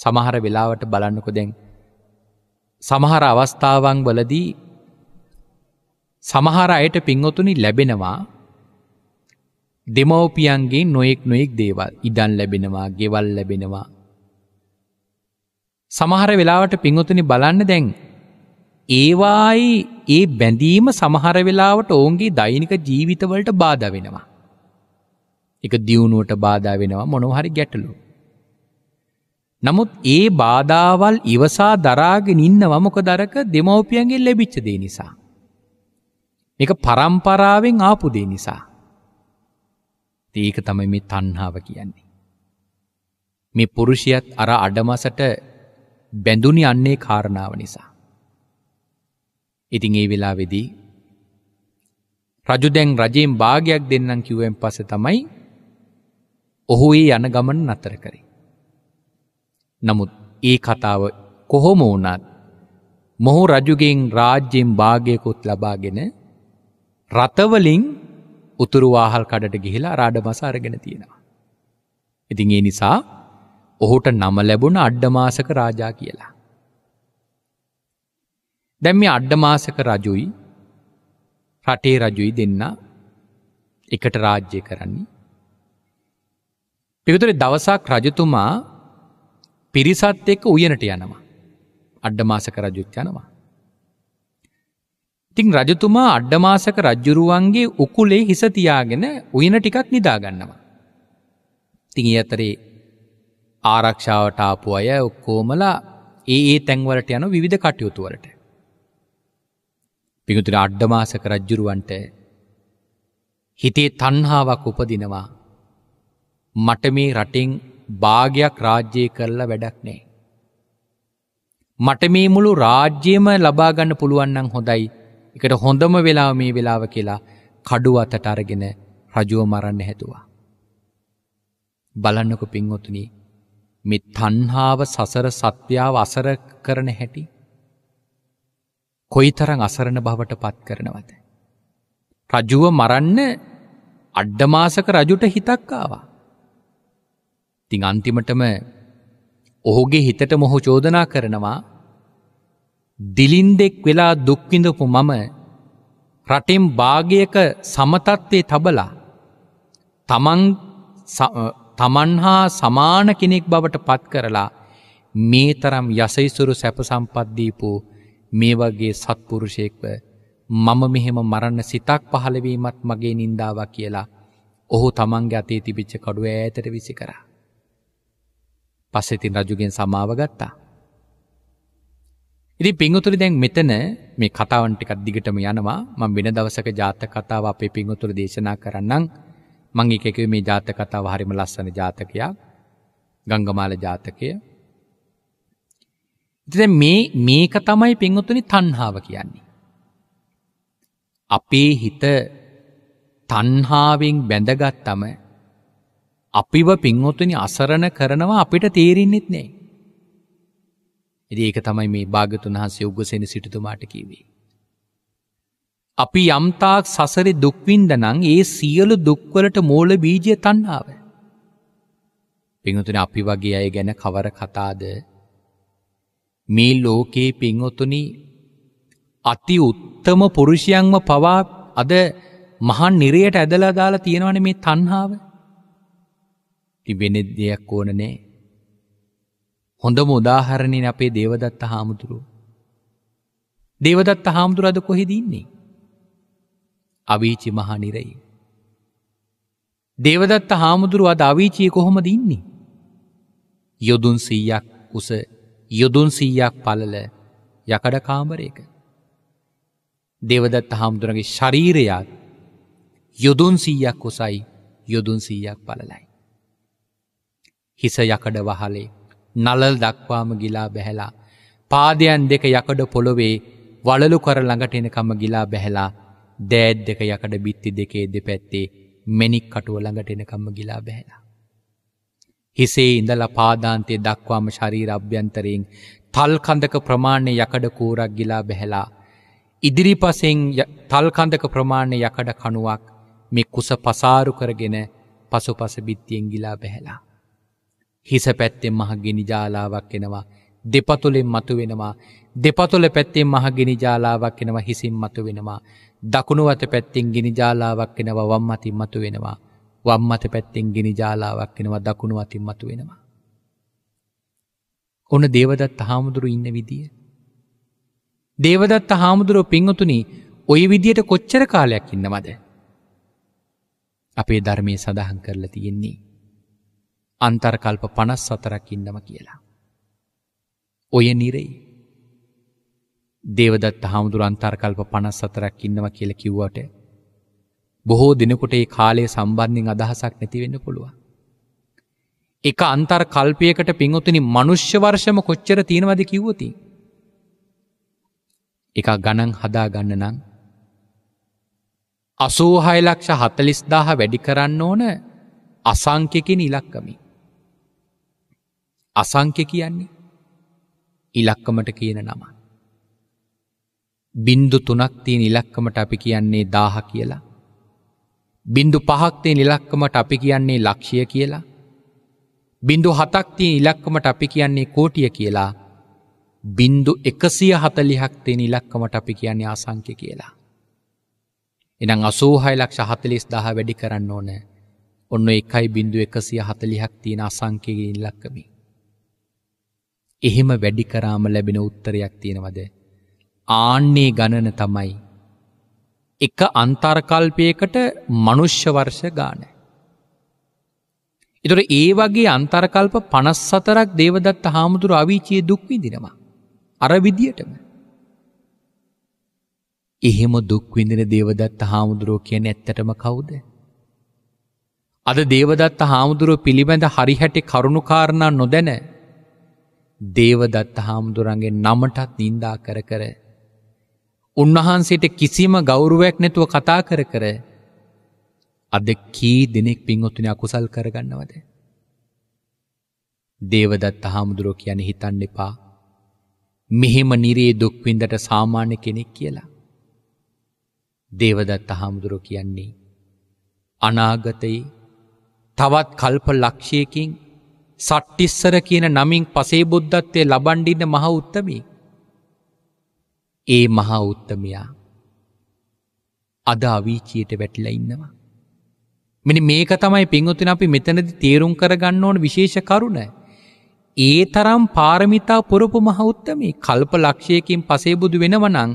සමහර වෙලාවට බලන්නකො දැන් සමහර අවස්ථාවන් වලදී සමහර අයට පින්වතුනි ලැබෙනවා දෙමව්පියන්ගේ නොයෙක් නොයෙක් දේවල් ඉඩම් ලැබෙනවා, ගෙවල් ලැබෙනවා. සමහර වෙලාවට පින්වතුනි බලන්න දැන් ඒවායි ඒ බැඳීම සමහර වෙලාවට ඔවුන්ගේ දෛනික ජීවිතවලට බාධා වෙනවා. එක දියුණුවට බාධා වෙනවා මොනවා හරි ගැටලු. නමුත් ඒ බාධාවල් ඉවසා දරාගෙන ඉන්නව මොකද අරක දෙමව්පියන්ගෙන් ලැබිච්ච දේ නිසා. එක පරම්පරාවෙන් ආපුදේ නිසා. ඒක තමයි මේ තන්හාාව කියන්නේ. මේ පුරුෂයත් අර අඩමසට බැඳුනි අන්නේ කාරණාව නිසා. ඉතින් ඒ වෙලා වෙදී රජුදැන් රජයෙන් භාගයක් දෙන්නම් කිව්වෙන් පස තමයි ඔහු ඒ යන ගමන නතර කරේ. නමුත් ඒ කතාව කොහොම වුණත් මොහු රජුගෙන් රාජ්‍යයෙන් භාගයකුත් ලබාගෙන රථවලින් උතුරුවාහල් කඩට ගිහිලා රාඩමස අරගෙන තියෙනවා. ඉතින් ඒ නිසා ඔහුට නම ලැබුණ අඩ්ඩමාසක රාජා කියලා. දැම් මේ අඩ්ඩමාසක රජුයි රටේ රජුයි දෙන්න එකට රාජ්‍ය කරන්නේ. පිවිතුර දවසක් රජතුමා පිරිසත් එක්ක උයනට යනවා. අඩ්ඩමාසක රජුත් යනවා. ඉතිං රජතුමා අඩ්ඩමාසක රජ්ජුරුවන්ගේ උකුලේ හිසතියාගෙන උයන ටිකක් නිදාගන්නවා. තිං අතරේ ආරක්ෂාවට ආපු අය ඔක්කෝමලා ඒ ඒ තැන්වලට යන විධ කටයුතුවලට. පිගුතුර අඩ්ඩමාසක රජ්ජුරුවන්ට හිතේ තන්හාාවක් උපදිනවා මට මේ රටෙන් භාගයක් රාජ්‍යය කරලා වැඩක් නෑ. මට මේ මුළු රාජ්‍යයම ලබාගන්න පුළුවන්නන් හොඳයි එකට හොඳම වෙලාව මේ වෙලාව කියලා කඩුව අතට අරගෙන රජුව මරන්න හැදුවා. බලන්නකො පින්වතුනි මේ තණ්හාව සසර සත්‍යාව අසර කරන හැටි කොයිතරම් අසරණ බවට පත් කරනවද? රජුව මරන්න අඩ්ඩමාසක රජුට හිතක් ආවා. ඉතින් අන්තිමටම ඔහුගේ හිතට මොහු චෝදනා කරනවා දිලින්දෙක් වෙලා දුක්විඳපු මම රටෙම් භාගයක සමතත්වේ තබලා තමන් තමන් හා සමාන කෙනෙක් බවට පත් කරලා මේ තරම් යසයිසුරු සැපසම්පද්දීපු මේ වගේ සත්පුරුෂයෙක්ව මම මෙහෙම මරන්න සිතක් පහළවීමත් මගේ නින්දාව කියලා ඔහු තමන්ගේ අතේ තිබිච්ච කඩුව ඈතට විසි කරා. පස්සෙතින් රජුගෙන් සමාව ගත්තා. ඉතින් පිංගුතුනි දැන් මෙතන මේ කතාවන් ටිකක් දිගටම යනවා. මම වෙන දවසක ජාතක කතාව අපේ පිංගුතුර දේශනා කරන්නම්. මම එක එක මේ ජාතක කතාව හරිම ලස්සන ජාතකයක්. ගංගමාල ජාතකය. ඉතින් මේ මේක තමයි පිංගුතුනි තණ්හාව කියන්නේ. අපේ හිත තණ්හාවෙන් බැඳගත්තම අපිව පිංගුතුනි අසරණ කරනවා අපිට තේරෙන්නේ නැහැ. ඉතින් ඒක තමයි මේ භාග්‍යතුන් වහන්සේ උග්ගසේන සිටුතුමාට කිව්වේ. අපි යම්තාක් සසරේ දුක් විඳනනම් ඒ සියලු දුක්වලට මූල බීජය තණ්හාව. පින්වතුනි අපි වගේ අය ගැන කවර කතාද? මේ ලෝකේ පින්වතුනි අති උත්තම පුරුෂයන්ව පවා අද මහා නිරයට ඇදලා දාලා තියෙනවනේ මේ තණ්හාව. තිබෙන දෙයක් ඕන නෑ. හොඳම උදාහරණයෙන් අපේ දේවදත්ත හාමුදුරුව. දේවදත්ත හාමුදුරද කොහෙදන්නේ. අවීචි මහා නිරයි. දේවදත්ත හාමුදුරුව අද අවීචිය කොහොමද ඉන්නේ. යොදුන් සීයක් උස යොදුන් සීයක් පලල යකඩ කාමරයක. දේවදත්ත හාමුදුරගේ ශරීරයාත් යොදුන් සීයක් උසයි යොදුන් සීයක් පලලයි. හිස යකඩ වහලේ නලල් දක්වාම ගිලා බැහැලා. පාදයන් දෙක යකඩ පොළොවේ වලලු කර ළඟට එනකම ගිලා බැහැලා දෑත් දෙක යකඩ බිත්ති දෙකේ දෙපැත්තේ මෙනික් කටුව ළඟට එනකම්ම ගිලා බැහැලා. හිසේ ඉඳල පාදාන්තය දක්වාම ශරීර අභ්‍යන්තරයෙන් තල්කඳක ප්‍රමාණ්‍ය යකඩ කූරක් ගිලා බැහැලා. ඉදිරිපසෙන් තල්කඳක ප්‍රමාණ්‍ය යකඩ කණුවක් මේ කුස පසාරු කරගෙන පසු පස බිත්තියෙන් ගිලා බැහැලා. හිස පැත්තෙන් මහගෙනි ජාලාවක් එෙනවා දෙපතුලෙන් මතු වෙනවා දෙපතුල පැත්තෙන් මහගෙනි ජාලාවක් එෙනවා හිසින් මතු වෙනවා දකුණුවත පැත්තෙන් ගිනි ජාලාවක් එෙනවා වම්මතින් මතු වෙනවා වම්මත පැත්තෙන් ගිනි ජාලාවක් එෙනවා දකුණු අතින් මතු වෙනවා ඔන්න දේවදත් හාමුදුරු ඉන්න විදිිය දේවදත් හාමුදුරුව පින්වතුනි ඔය විදියට කොච්චර කාලයක් ඉන්නවද අපේ ධර්මය සඳහන් කරලා තියෙන්නේ අන්තර්කල්ප පනස් සතරක් ඉන්නම කියලා. ඔය නිරෙයි. දේවදත් හාමුදුර අන්තර්කල්ප පනස් සතරක් ඉන්නම කියල කිව්වට බොහෝ දෙනකොට ඒ කාලය සම්බන්ධින් අදහසක් නැතිවෙන්න පුළුව. එක අන්තර් කල්පයකට පින්වතුනි මනුෂ්‍ය වර්ෂම කොච්චර තියෙනවද කිව්වති. එක ගණන් හදා ගන්න නම් අසූහයලක්ෂ හතලිස්දාහ වැඩි කරන්න ඕන අසංකකින් ඉලක්කමි. අසංක්‍ය කියන්නේ ඉලක්කමට කියන නම. බින්දු තුනක් තියෙන ඉලක්කමට අපි කියන්නේ දාහ කියලා. බින්දු පහක් තියෙන ඉලක්කමට අපි කියන්නේ ලක්ෂය කියලා. බින්දු හතක් තියෙන ඉලක්කමට අපි කියන්නේ කෝටිය කියලා. බින්දු 140ක් තියෙන ඉලක්කමට අපි කියන්නේ අසංක්‍ය කියලා. එහෙනම් 86 ලක්ෂ 40000 වැඩි කරන්න ඕනේ. ඔන්න 1.140ක් තියෙන අසංකේගේ ඉලක්කමේ. එහෙම වැඩි කරාම ලැබෙන උත්තරයක් තියෙනවද. ආන්නේ ගණන තමයි. එක අන්තර්කල්පයකට මනුෂ්‍ය වර්ෂ ගාන. එතුට ඒ වගේ අන්තර්කල්ප පනස් සතරක් දේවදත්ත හාමුදුරු අවිචයේ දුක්වී දිනවා. අර විදියටම. එහෙම දුක්විඳෙන දේවදත්ත හාමුදුරුවෝ කියන ඇත්තටම කවුද. අද දේවදත්ත හාමුදුරුව පිළිබඳ හරිහැටි කරුණුකාරණා නොදැන දේවදත්ත හාමුදුරන්ගේ නමටත් නින්දා කර කර. උන්වහන්සේට කිසිම ගෞරුවයක් නැතුව කතා කර කර අද කී දෙනෙක් පින්වොත්තුන අකුසල් කරගන්නවද. දේවදත්ත හාමුදුරුව කියන හිතන්න එපා මෙහෙම නිරේ දුක්විඳට සාමාන්‍ය කෙනෙක් කියලා. දේවදත්ත හාමුදුරුව කියන්නේ අනාගතයි තවත් කල්ප ලක්ෂයකින් සට්ටිස්සර කියන නමින් පසේ බුද්ධත්වය ලබන්ඩින්න මහ උත්තමී. ඒ මහා උත්තමයා අද අවීචයට වැටිලා ඉන්නවා. මෙනි මේක තමයි පින්වතුන අපි මෙතනද තේරුම් කරගන්න ඕන විශේෂ කරුණ. ඒ තරම් පාරමිතා පුරපු මහඋත්තමේ කල්ප ලක්ෂයකින් පසේබුදු වෙනවනං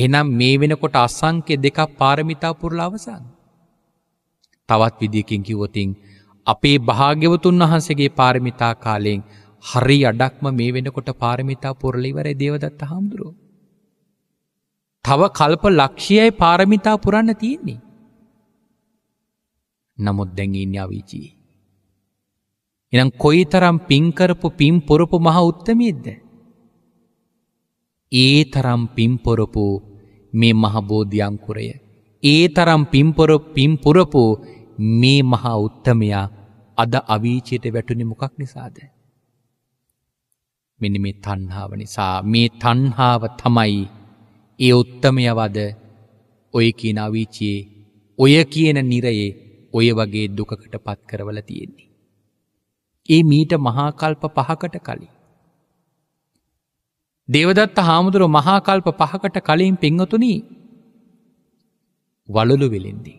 එහනම් මේ වෙනකොට අස්සංකෙ දෙකක් පාරමිතා පුරලාවසන්. තවත් විදිකින් කිවොතින් අපේ භාග්‍යවතුන් වහන්සේගේ පාරමිතා කාලයෙන් හරි අඩක්ම මේ වෙනකොට පාරමිතා පුරලිවරයි දේවදත්ත හාමුදුරුව. තව කල්ප ලක්ෂයයි පාරමිතා පුරන්න තියෙන්නේ. නමුත් දැඟීන් අවීචී. එනම් කොයි තරම් පින්කරපු පින් පොරපු මහ උත්තමයද්ද. ඒ තරම් පින්පොරපු මේ මහබෝධියංකුරය. ඒ තරම් පින්පොර පින්පුරපු මේ මහා උත්තමයා අද අවීචයට වැටුනේ මොකක් නිසාද? මෙන්න මේ තණ්හාව නිසා මේ තණ්හාව තමයි ඒ උත්තමයවද ඔය කියන අවීචයේ ඔය කියන නිරයේ ඔය වගේ දුකකට පත් කරවල තියෙන්නේ. ඒ මීට මහාකල්ප පහකට කලින්. දේවදත්ත හාමුදුරුව මහාකල්ප පහකට කලින් පෙංහතුනී වලලු වෙලෙන්දී.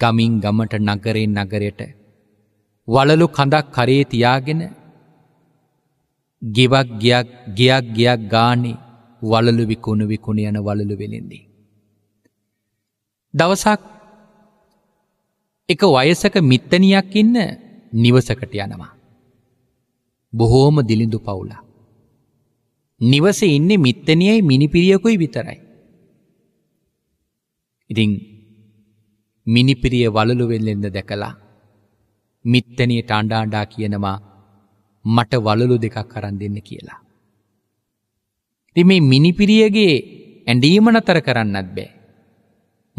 ගමින් ගමට නගරෙන් නගරයට වලලු කඳක් කරේ තියාගෙන ගෙවක් ගයක් ගයක් ගයක් ගානේ වලලු විකුණු විකුණ යන වලලු වෙලෙන්දී. දවසක් එක වයසක මිත්තනයක් ඉන්න නිවසකට යනවා. බොහෝම දිලිඳු පවුලා. නිවස ඉන්නේ මිත්තනියයි මිනිපිරියකුයි විතරයි. ඉතිං මිනිපිරිය වලලු වෙල්ලෙන්ද දැකලා මිත්තනයට අණ්ඩාණ්ඩා කියනවා මට වලලු දෙකක් කරන් දෙන්න කියලා. ති මේ මිනිපිරියගේ ඇඩීම නතර කරන්නත් බෑ.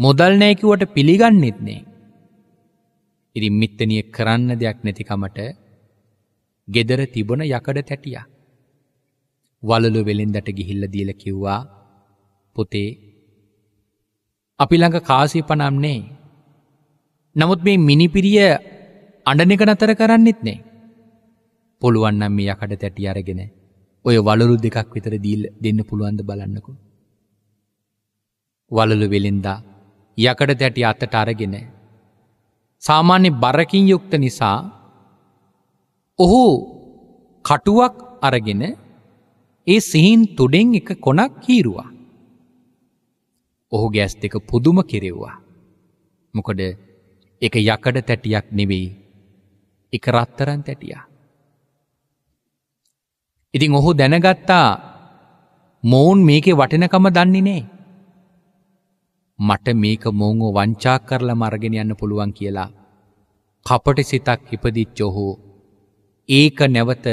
මොදල් නෑකිවට පිළිගන්නෙත්නේ. ඉරි මිත්තනිය කරන්න දෙයක් නැතිකමට ගෙදර තිබොන යකඩ තැටිය. වලලු වෙළෙන්දට ගිහිල්ල දීල කිව්වා පොතේ අපි ළඟ කාසී පනම්නේ නමුත් මේ මිනිපිරිය අඩන එක නතර කරන්නෙත් නෑ. පොළුවන්නම් මේ යකට තැටි අරගෙන ඔය වලරු දෙකක් විතර දීල් දෙන්න පුළුවන්ද බලන්නකු. වලලු වෙලින්දා යකට තැටි අත්තට අරගෙන. සාමාන්‍ය බරකින් යුක්ත නිසා ඔහු කටුවක් අරගෙන ඒ සිහින් තුඩෙන් එක කොනක් හීරුවා. ඔහු ගැස් දෙක පුදුම කෙරෙව්වා. මොකඩ එක යකඩ තැටියක් නෙවෙයි එක රත්තරන් තැටියා. ඉතින් ඔහු දැනගත්තා මොවුන් මේකෙ වටිනකම දන්නේ නෑ. මට මේක මොවුන්ව වංචා කරලා මරගෙන යන්න පුළුවන් කියලා කපට සිතක් ඉපදිච්ච ඔහු ඒක නැවත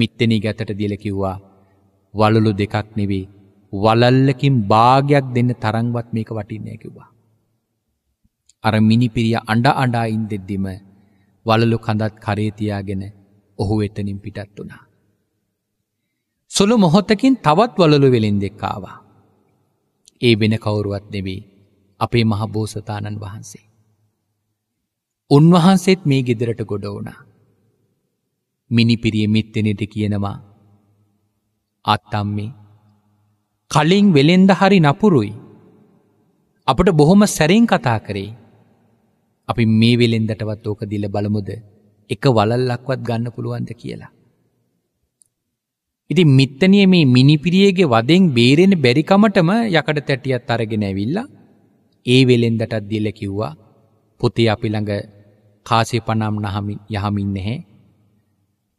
මිත්තෙනී ගැතට දිල කිව්වා වලලු දෙකක් නෙවෙයි වලල්ලකින් භාගයක් දෙන්න තරංවත් මේක වටින්නේ කිව්වා. අර මිනිපිරිය අඬ අඬා ඉන්දෙද්දිම වලලු කඳත් කරේ තියාගෙන ඔහු එතනින් පිටත් වුණා. සුළු මොහොතකින් තවත් වලලු වෙලින් දෙක්කාවා. ඒ වෙන කවුරුවත් නෙවෙයි අපේ මහ බෝසතාණන් වහන්සේ. උන්වහන්සේත් මේ ගෙදරට ගොඩ වුණා. මිනිපිරිය මිත්තෙනෙට කියනවා අත්තම්මේ කලින් වෙලෙන්ද හරි නපුරුයි අපට බොහොම සැරෙන් කතා කරේ අපි මේ වෙලෙන්දටවත් ඕක දිල බලමුද එක වලල්ලක්වත් ගන්න පුළුවන්ද කියලා. ඉති මිත්තනිය මේ මිනිපිරියගේ වදෙන් බේරෙන බැරිකමටම යකඩ තැටියත් අරගෙන ඇවිල්ලා ඒ වෙලෙන්දටත් දිල කිව්වා පොතේ අපි ළඟ කාසේ පනම් නහමින් යහමින් නැහැ.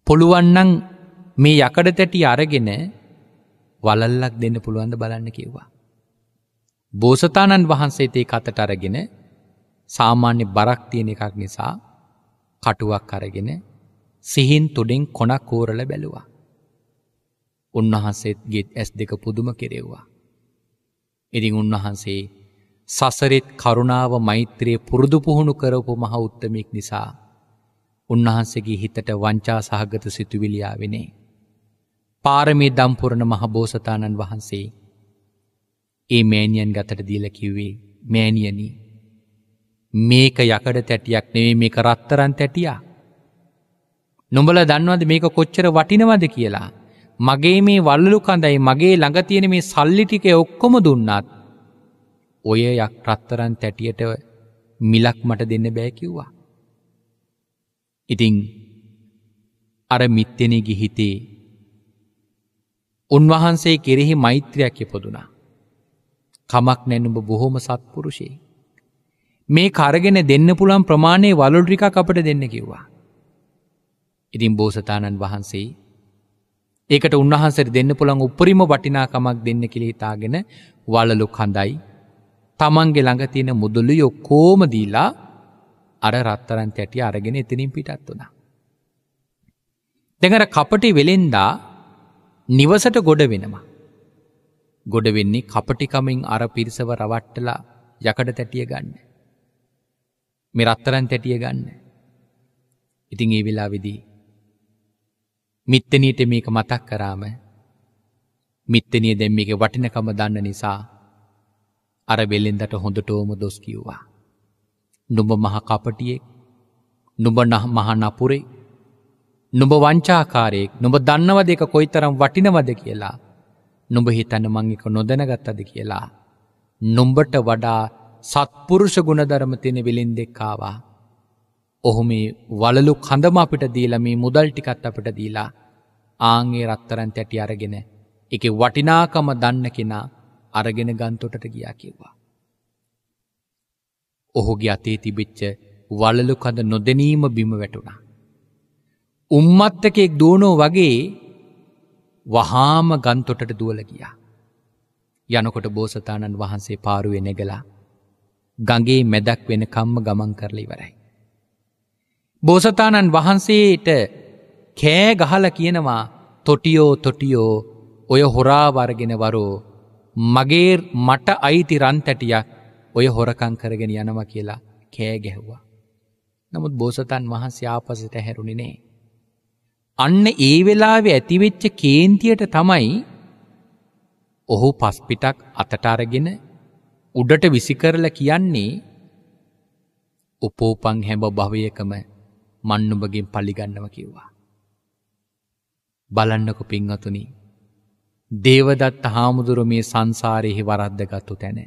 පොළුවන්නං මේ යකඩ තැටි අරගෙන වලල්ලක් දෙන්න පුළුවන්ද බලන්න කිව්වා. බෝසතාණන් වහන්සේ තේ කතට අරගෙන සාමාන්‍ය බරක් තියෙන එකක් නිසා කටුවක් අරගෙන සිහින් තුඩෙන් කොනක් කෝරල බැලුවා. උන්වහන්සේත් ගෙත් ඇස් දෙක පුදුම කෙරෙව්වා. ඉතින් උන්වහන්සේ සසරෙත් කරුණාව මෛත්‍රයේ පුරුදු පුහුණු කරපු මහ උත්තමයෙක් නිසා උන්වහන්සේගේ හිතට වංචා සහගත සිතුවිලි ආවෙනේ. පාරමී දම් පුරන මහ බෝසතාණන් වහන්සේ ඒ මෑණියන් ගතට දීලා කිව්වේ මෑණියනි මේක යකඩ තැටියක් නෙවේ මේක රත්තරන් තැටියා. නොඹල දන්නවද මේක කොච්චර වටිනවද කියලා. මගේ මේ වල්ලු කඳයි මගේ ළඟතියෙන මේ සල්ලිටික ඔක්කොම දුන්නත්. ඔය යක් රත්තරන් තැටියට මිලක් මට දෙන්න බෑකිව්වා. ඉතිං අර මිත්තෙන ගිහිතේ උන්වහන්සේ කෙරෙහි මෛත්‍රයක් යපොදුනා. කමක් නැනුඹ බොහොම සත්පුරුෂේ. මේ කරගෙන දෙන්න පුළන් ප්‍රමාණය වලුල් ටිකක් අපට දෙන්න කිව්වා. ඉතින් බෝසතාණන් වහන්සේ ඒකට උන්වහන්සට දෙන්න පුළන් උපරිම වටිනාකමක් දෙන්න කිලෙහිතාගෙන වලලු කඳයි තමන්ගේ ළඟ තියෙන මුදුල්ලු යොක්කෝම දීලා අර රත්තරන් තැටිය අරගෙන එතනින් පිටත් වුණා. දෙඟර කපටි වෙලෙන්දා නිවසට ගොඩ වෙනවා. ගොඩ වෙන්නේ කපටිකමින් අර පිරිසව රවට්ටලා යකඩ තැටිය ගන්න. මේ රත්තරන් තැටිය ගන්න. ඉතිං ඒ වෙලා විදී. මිත්තනීට මේක මතක් කරාම මිත්තනය දැම්මික වටිනකම දන්න නිසා අර බෙල්ලෙන්දට හොඳටෝම දොස් කිව්වා. නුඹ මහ කපටියෙක් නුඹ නහ මහ නපුරේ නුඹ වංචාකාරයෙක් නුඹ දන්නව දෙක කොයිතරම් වටිනවද කියලා නුඹ හිතන්න මං එක නොදැනගත්තද කියලා නුඹට වඩා සත්පුරුෂ ගුණධරම තින විලින් දෙක්කාවා. ඔහුම වලලු කඳම අපිට දීලමී මුදල් ටිකත් අපට දීලා ආංගේ රත්තරන් තැටි අරගෙන එක වටිනාකම දන්න කෙනා අරගෙන ගන්තොටට ගියා කිව්වා. ඔහුගේ අතේ තිබිච්ච වලලු කඳ නොදනීම බිම වැටුණා. උම්මත්තකෙක් දෝනෝ වගේ වහාම ගන්තොටට දුවල ගියා. යනකොට බෝසතාණන් වහන්සේ පාරුවේ නෙගලා ගඟේ මැදක් වෙන කම්ම ගමන් කරලා ඉවරයි. බෝසතාණන් වහන්සේට කෑ ගහල කියනවා තොටියෝ තොටියෝ ඔය හොරාවරගෙන වරෝ මගේ මට අයිති රන්තැටියක් ඔය හොරකං කරගෙන යනවා කියලා කෑ ගැහ්වා. නමුත් බෝසතන් වහන්සේ ආපසට හැරුණි නේ. අන්න ඒ වෙලාවෙ ඇතිවෙච්ච කේන්තියට තමයි ඔහු පස්පිටක් අතට අරගෙන උඩට විසි කරලා කියන්නේ උපෝපං හැම භවයකම මන්නුඹගෙන් පලිගන්නව කිව්වා. බලන්නකො පින්වතුනි. දේවදත්ත හාමුදුරුව මේ සංසාරයෙහි වරද්දගත්තු තැන.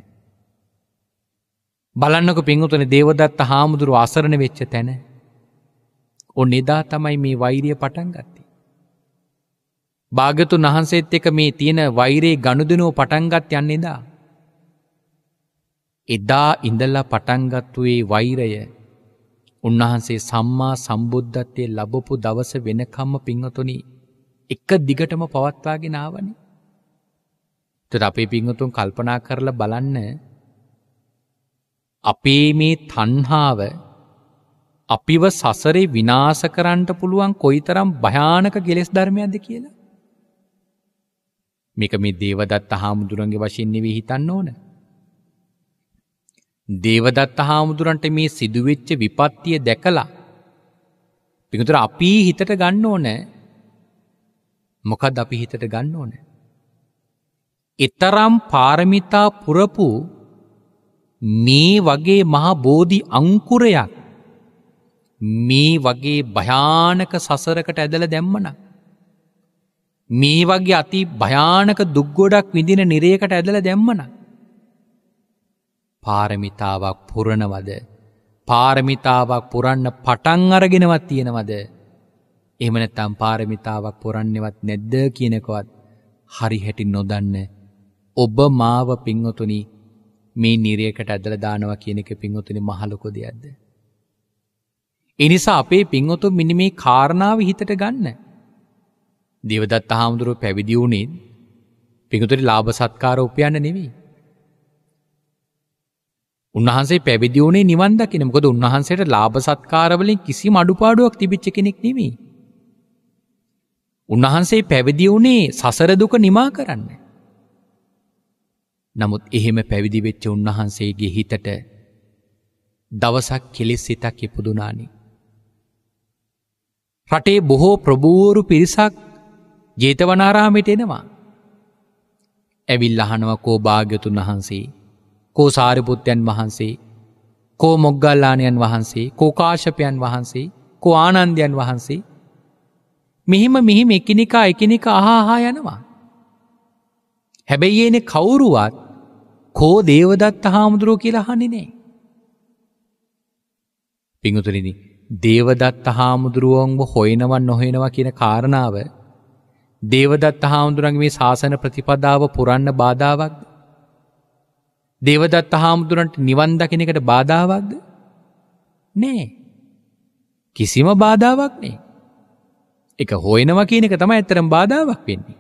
බලන්නක පින්වතුන දේවදත්ත හාමුදුරුව අසරණ වෙච්ච තැන. ඔන්න එදා තමයි මේ වෛරිය පටන් ගත්තේ. භාගතුන් වහන්සේත් එක මේ තියෙන වෛරේ ගණුදනුව පටන්ගත් යන්න එදා. එදා ඉඳල්ලා පටන්ගත්තුවේ වෛරය උන්වහන්සේ සම්මා සම්බුද්ධත්වය ලබපු දවස වෙනකම්ම පිංහතුනි එක දිගටම පවත්වාගෙන ආවන. තොට අපේ පිංහතුන් කල්පනා කරලා බලන්න අපේ මේ තන්හාව අපිව සසරේ විනාස කරන්නට පුළුවන් කොයිතරම් භයානක ගෙලෙස් ධර්මයක්ද කියලා. මේක මේ දේවදත් හාමුදුරන්ගේ වශයෙන්න්නේ වී හිතන්න ඕනෑ. දේවදත්ත හාමුදුරන්ට මේ සිදුවෙච්ච විපත්තිය දැකලා. පිකුතුර අපී හිතට ගන්න ඕන මොකද අපි හිතට ගන්න ඕන. එතරම් පාරමිතා පුරපු මේ වගේ මහා බෝධි අංකුරයක් මේ වගේ භයානක සසරකට ඇදල දැම්මන. මේ වගේ අති භයානක දුක්ගොඩක් විදින නිරයකට ඇදල දැම්මනක්. පාරමිතාවක් පුරණවද පාරමිතාවක් පුරන්න පටන් අරගෙනවත් තියෙනවද එමනතම් පාරමිතාවක් පුරන්නෙවත් නැද්ද කියනකවත් හරි හැටි නොදන්න ඔබ මාව පිංහතුනි මේ නිරයකට ඇදල දානවා කියනක පිංහතුනි මහලොකො දෙයක්ද. එනිසා අපේ පිංහොතු මිනි මේ කාරණාව හිතට ගන්න. දෙවදත් අහාමුදුරුව පැවිදි වුණේත් පිගතුරි ලාභ සත්කාර උපයන්න නෙවී. උන්වහන්සේ පැවිදිවුණේ නිවන් දකින මොකද උන්වහන්සේට ලාභ සත්කාරවලින් කිසි මඩුපාඩුවක් තිබිච්ච කෙනෙක් නෙමී. උන්වහන්සේ පැවිදිවුණේ සසරදුක නිමා කරන්න. නමුත් එහෙම පැවිදිවෙච්ච උන්වහන්සේගේ හිතට දවසක් කෙලෙස් සිතක් ඉපදුනානි. රටේ බොහෝ ප්‍රභූවරු පිරිසක් ජේතවනාරාමිට එනවා. ඇවිල් අහනවකෝ භාග්‍යතුන් වහන්සේ කෝ සාරිපුත්්‍යයන් වහන්සේ, කෝ මොග්ගල්ලානයන් වහන්සේ, කෝකාශපයන් වහන්සේ, කෝ ආනන්දයන් වහන්සේ. මෙහිම මෙහිම එකිනිකා එකිනික අහාහා යනවා. හැබැයි ඒනෙ කවුරුවත් කෝ දේවදත්ත හාමුදුරුව කියලා හනිනේ. පිංහතුරිදි දේවදත්ත හාමුදුරුවන්ව හොයනවන් නොහෙනවා කියන කාරණාව දේවදත්ත හාමුදුරන්ගේ ශාසන ප්‍රතිපදාව පුරන්න බාධාවක්. දේවදත් හාමුදුරන්ට නිවන් දකිනකට බාධාවක්ද නෑ කිසිම බාධාවක් නේ එක හොයනවා කියන එක තම ඇත්තරම් බාධාවක් වෙන්නේ.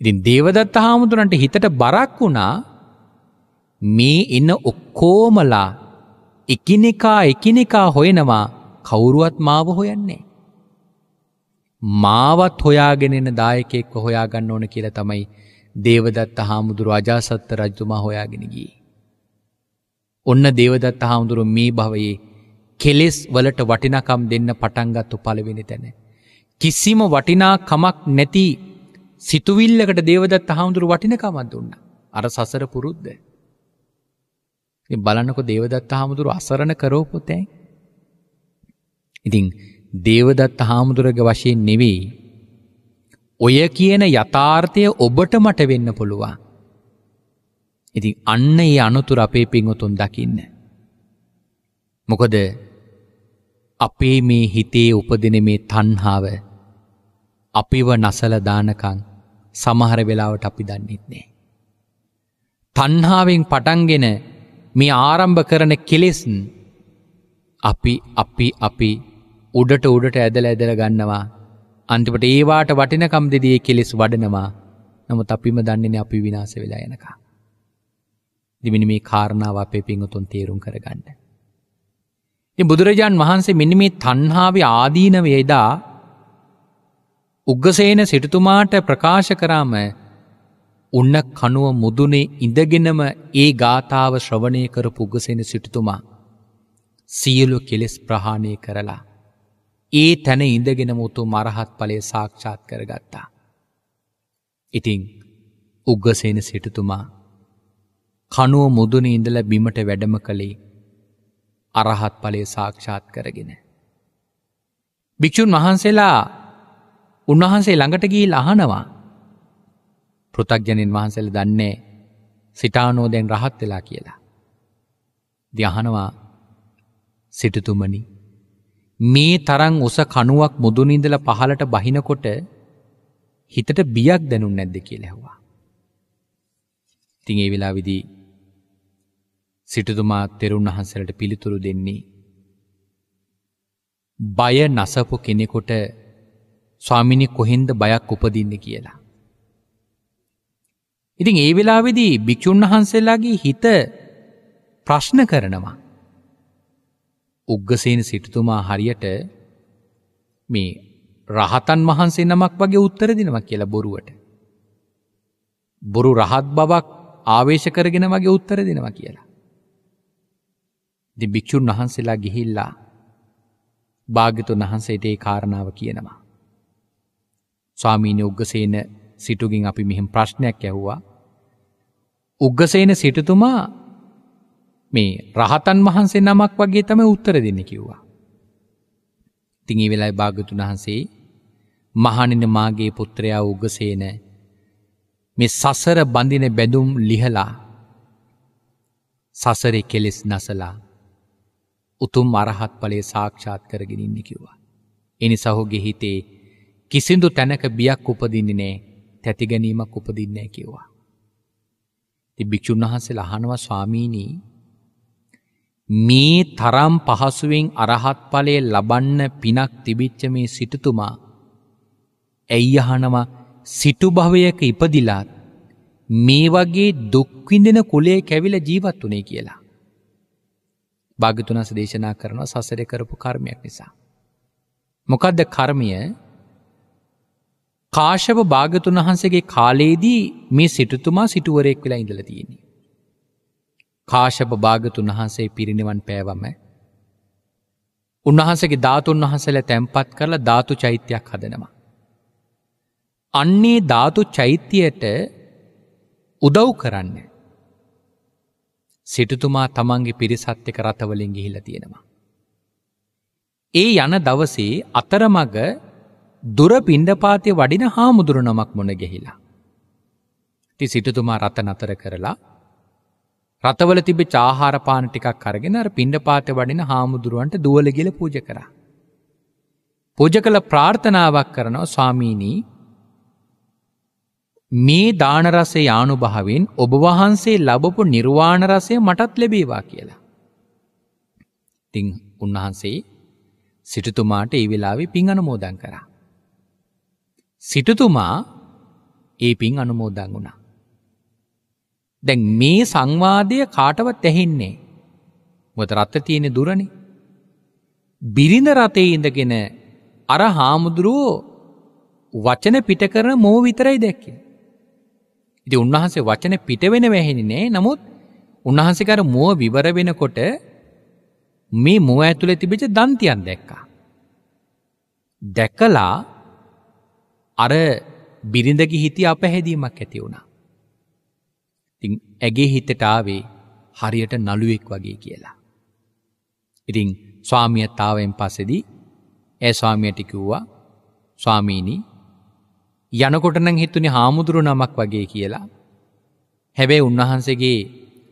ඉතින් දේවදත්ත හාමුදුරන්ට හිතට බරක් වුණා මේ එන්න ඔක්කෝමලා එකිනෙකා එකිනෙකා හොයනවා කවුරුවත් මාව හොයන්නේ. මාවත් හොයාගෙනෙන දායකෙක්ව හොයාගන්න ඕන කියලා තමයි දේවදත්ත හාමුදුරු අජාසත්ත රජතුමා හොයාගෙන ගියේ. ඔන්න දේවදත්ත හාමුදුරු මේ භවයේ කෙලෙස් වලට වටිනකම් දෙන්න පටන්ගත්තු පළවෙනි තැන. කිසිම වටිනාකමක් නැති සිතුවිල්ලකට දේවදත් හාමුදුරු වටිනකමත් දුන්න. අර සසර පුරුද්ද. බලනකො දේවදත් හාමුදුරු අසරණ කරෝපොතැයි. ඉතිං දේවදත් හාමුදුරග වශයෙන් නෙවෙයි ඔය කියන යථාර්ථය ඔබට මට වෙන්න පුළුවන්. ඉතින් අන්න ඒ අනුතුර අපේ පිංහුතුන් දකින්න. මොකද අපේ මේ හිතේ උපදින මේ තන්හාාව අපිව නසල දානකං සමහර වෙලාවට අපි දන්නෙත්නේ. තන්හාාවෙන් පටන්ගෙන මේ ආරම්භ කරන කෙලෙසන් අපි අපි අපි උඩට උඩට ඇදල ඇදල ගන්නවා අන්තිමට ඒවාට වටිනකම් දෙදිය කෙලෙස් වඩනවා නමුත් අපිම දන්නේන අපි විනාස වෙලා යනකා. දිමිනි මේ කාරණාව අපේ පිංහතුන් තේරුම් කරගන්න. ති බුදුරජාන් වහන්සේ මෙනි මේ තන්හාාව ආදීන වේදා උග්ගසේන සිටතුමාට ප්‍රකාශ කරාම උන්න කනුව මුදුනේ ඉඳගෙනම ඒ ගාථාව ශ්‍රවණය කර පුග්ගසෙන සිටතුමා සියලු කෙලෙස් ප්‍රහාණය කරලා. ඒ තැන ඉඳගෙන මුතු මරහත් පලේ සාක්ෂාත් කරගත්තා. ඉතිං උග්ගසේන සිටතුමා කනුව මුදුන ඉඳල බිමට වැඩම කළේ අරහත් පලේ සාක්ෂාත් කරගෙන. භික්‍ෂූන් වහන්සේලා උන්වහන්සේ ළඟට ගී ලහනවා පෘතක්ජනින් වහන්සල දන්නේ සිටානෝදැන් රහත් වෙලා කියලා. දයහනවා සිටතුමනිි මේ තරං ඔස කනුවක් මුදුනින්දල පහලට බහිනකොට හිතට බියක් දැනුන් නැද්ද කිය ලැහවා. තිඒ වෙලා විදී සිටතුමා තෙරුන් වහන්සලට පිළිතුරු දෙන්නේ. බය නසපු කෙනෙකොට ස්වාමිනි කොහෙන්ද බයක් උපදින්න කියලා. ඉතින් ඒ වෙලාවෙදී භික්‍ෂූන් වහන්සේලාගේ හිත ප්‍රශ්න කරනවා. උග්ගසේන සිටුතුමා හරියට මේ රහතන් වහන්සේ නමක් වගේ උත්තර දෙනවා කියලා බොරුවට. බොරු රහත් බවක් ආවේශ කරගෙන වගේ උත්තර දෙනවා කියලා. දි භික්‍ෂූන් වහන්සේලා ගිහිල්ලා භාග්‍යතුන් වහන්සේට ඒ කාරණාව කියනවා. ස්වාමීනය උග්ගසේන සිටුගින් අපි මෙහිම ප්‍රශ්නයක් ඇහ්වා. උග්ගසේන සිටතුමා මේ රහතන් වහන්සේ නමක් වගේ තම උත්තර දෙන්න කිව්වා. තිං ඒ වෙලාවේ භාග්‍යතුන් වහන්සේ මහණෙන මාගේ පුත්‍රයා උගසේන මේ සසර බඳින බැඳුම් ලිහලා සසරේ කෙලෙස් නසලා උතුම් අරහත් ඵලයේ සාක්ෂාත් කරගෙන ඉන්න කිව්වා. එනිසා ඔහුගේ හිතේ කිසිඳු තැනක බියක් උපදින්නේ නැහැ, තැති ගැනීමක් උපදින්නේ නැහැ කිව්වා. ඉතින් භික්ෂුන් වහන්සේලා අහනවා ස්වාමීනි මේ තරම් පහසුවෙන් අරහත් ඵලයේ ලබන්න පිනක් තිබිච්ච මේ සිටුතුමා ඇයි අහනවා සිටු භවයක ඉපදිලාත් මේ වගේ දුක් විඳින කුලයේ කැවිලා ජීවත් වුණේ කියලා. භාග්‍යතුන්ස දේශනා කරනවා සසරේ කරපු කර්මයක් නිසා. මොකද්ද කර්මය? කාශ්‍යප භාග්‍යතුන් වහන්සේගේ කාලයේදී මේ සිටුතුමා සිටුවරයෙක් වෙලා ඉඳලා තියෙන්නේ. කාශප භාගතුන් වහන්සේ පිරිනිවන් පෑවම. උන්වහන්සගේ ධාතුන් වහසල තැන්පත් කරලා ධාතු චෛත්‍යයක් හදනවා. අන්නේ ධාතු චෛත්‍යයට උදව් කරන්න. සිටතුමා තමන්ගේ පිරිසත්්‍යක රථවලින් ගිහිල තියෙනවා. ඒ යන දවසේ අතරමග දුර පිණ්ඩපාතය වඩින හාමුදුරු නමක් මොන ගෙහිලා. ති සිටතුමා රත නතර කරලා රතවල තිබ චාහාරපාන ටිකක් කරගෙන අර පිණ්ඩ පාත වඩින හාමුදුරුවන්ට දුවලගිල පූජ කරා. පූජ කළ ප්‍රාර්ථනාවක් කරනවා ස්වාමීනී මේ දානරසේ යානුභාවෙන් ඔබ වහන්සේ ලබපු නිර්වාණරසය මටත් ලැබේවා කියලා. තිං උන්වහන්සේ සිටතුමාට ඒ වෙලාවෙ පින් අනුමෝදන් කරා. සිටතුමා ඒ පින් අනුමෝදන් වුණා. දැන් මේ සංවාදය කාටවත් ඇහෙන්නේ. මොත රත්ත තියෙන දුරණ. බිරිඳ රතේ ඉඳගෙන අර හාමුදුරුවෝ වචන පිට කරන මෝ විතරයි දැක්කේ. ඉති උන්වහන්සේ වචන පිට වෙන වැහෙනිනේ නමුත් උන්වහන්සේකර මෝ විවර වෙනකොට මේ මෝ ඇතුළේ තිබිච්ච දන්තියන් දැක්කා. දැකලා අර බිරිඳගේ හිතේ අපහැදීමක් ඇති වුණා. ඉතිං ඇගේ හිතට ආවේ හරියට නළුවෙක් වගේ කියලා. ඉතිං ස්වාමියත්තාවෙන් පස්සෙදී ඒ ස්වාමියටිකිව්වා ස්වාමීණී යනකොටනං හිතුනි හාමුදුරු නමක් වගේ කියලා. හැබැයි උන්වහන්සේගේ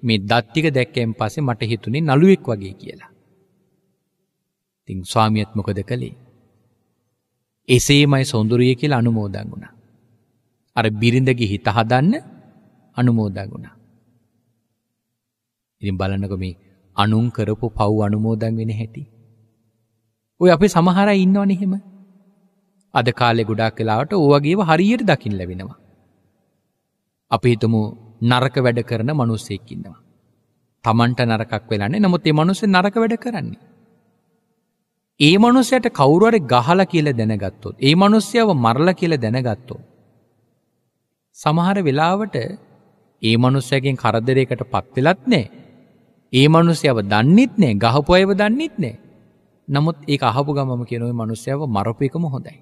මේ දත්තික දැක්කෙන් පසේ මට හිතුනේ නළුවෙක් වගේ කියලා. තිං ස්වාමියත් මොකද කළේ. එසේමයි සොඳුරිය කියලා අනුමෝදන් වුණා. අර බිරිඳගි හිතහදන්න අනුමෝදන් වුණා. ඉතින් බලන්නකො මේ අනුන් කරපු පව් අනුමෝදන් වෙන හැටි. ඔය අපි සමහර අය ඉන්නවනේ එහෙම. අද කාලේ ගොඩාක් වෙලාවට ඕ වගේව හරියට දකින්න ලැබෙනවා. අපි හිතමු නරක වැඩ කරන මිනිස්සෙක් ඉන්නවා. Tamanට නරකක් වෙලානේ. නමුත් ඒ මිනිස්සේ නරක වැඩ කරන්නේ. ඒ මිනිස්යාට කවුරු හරි ගහලා කියලා දැනගත්තොත්, ඒ මිනිස්යාව මරලා කියලා දැනගත්තොත් සමහර වෙලාවට ඒ මනුස්සයගෙන් කරදරයකට පත් වෙලත් නෑ. ඒ මනුස්සයව දන්නෙත් නෑ, ගහපු අයව දන්නෙත් නෑ. නමුත් ඒක අහපු ගමම කියන ওই මනුස්සයව මරපු එකම හොඳයි.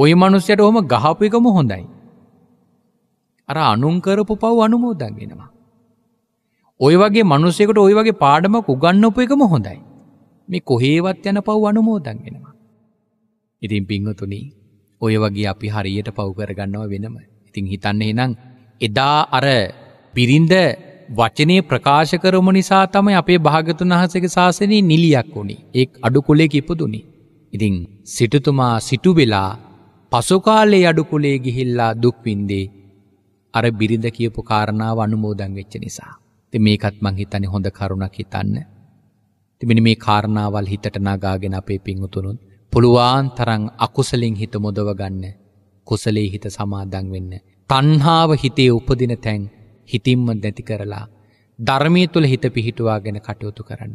ওই මනුස්සයට ඔහම ගහපු එකම හොඳයි. අර අනුන් කරපු පව් අනුමෝදන් වෙනවා. ওই වගේ මිනිසෙකුට ওই වගේ පාඩමක් උගන්වපු එකම හොඳයි. මේ කොහේවත් යන පව් අනුමෝදන් වෙනවා. ඉතින් පින්වතුනි, ඔය වගේ අපි හරියට පව් කරගන්නවා වෙනම. ඉතින් හිතන්න එහෙනම් එදා අර පිරින්ද වචනය ප්‍රකාශ කරම නිසා තමයි අපේ භාගතුන් වහසක ශාසනයේ නිලියක් වුණේ ඒ අඩුකුලේ කිපදුනි. ඉතිං සිටුතුමා සිටුවෙලා පසුකාලේ අඩුකුලේ ගිහිල්ලා දුක්වින්දේ අර බිරිඳ කියපු කාරණාව අනුමෝදං වෙච්ච නිසා. ති මේකත් මං හිතන්නේ හොඳ කරුණක් හිතන්න. තිබිනි මේ කාරණාවල් හිතට නගාගෙන අපේ පිංහුතුනුත් පුළුවන් තරං අකුසලින් හිත මොදව ගන්න කුසලේ හිත සමාදං වෙන්න තණ්හාව හිතේ උපදින තැන් හිතින්ම නැති කරලා ධර්මය තුළ හිත පිහිටුවාගෙන කටයුතු කරන්න.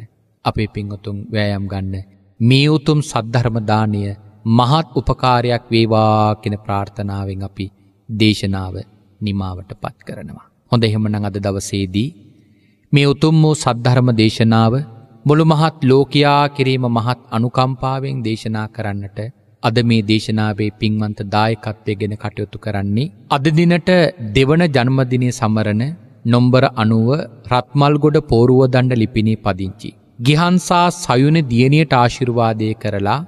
අපේ පින්වතුන් වෑයම් ගන්න. මේ උතුම් සද්ධර්මදානය මහත් උපකාරයක් වේවා කෙන ප්‍රාර්ථනාවෙන් අපි දේශනාව නිමාවට පත් කරනවා. හොඳ එහෙමනං අද දවසේදී. මේ උතුම් වූ සද්ධර්ම දේශනාව මුළු මහත් ලෝකයා කිරීම මහත් අනුකම්පාවෙන් දේශනා කරන්නට අද මේ දේශනාවේ පින්වන්ත දායකත්වය ගෙන කටයුතු කරන්නේ අද දිනට දෙවන ජන්මදිනය සමරන නොම්බර 90 රත්මල්ගොඩ පෝරුව දණ්ඩ ලිපිණේ පදිංචි ගිහන්සා සයුන දියණියට ආශිර්වාදය කරලා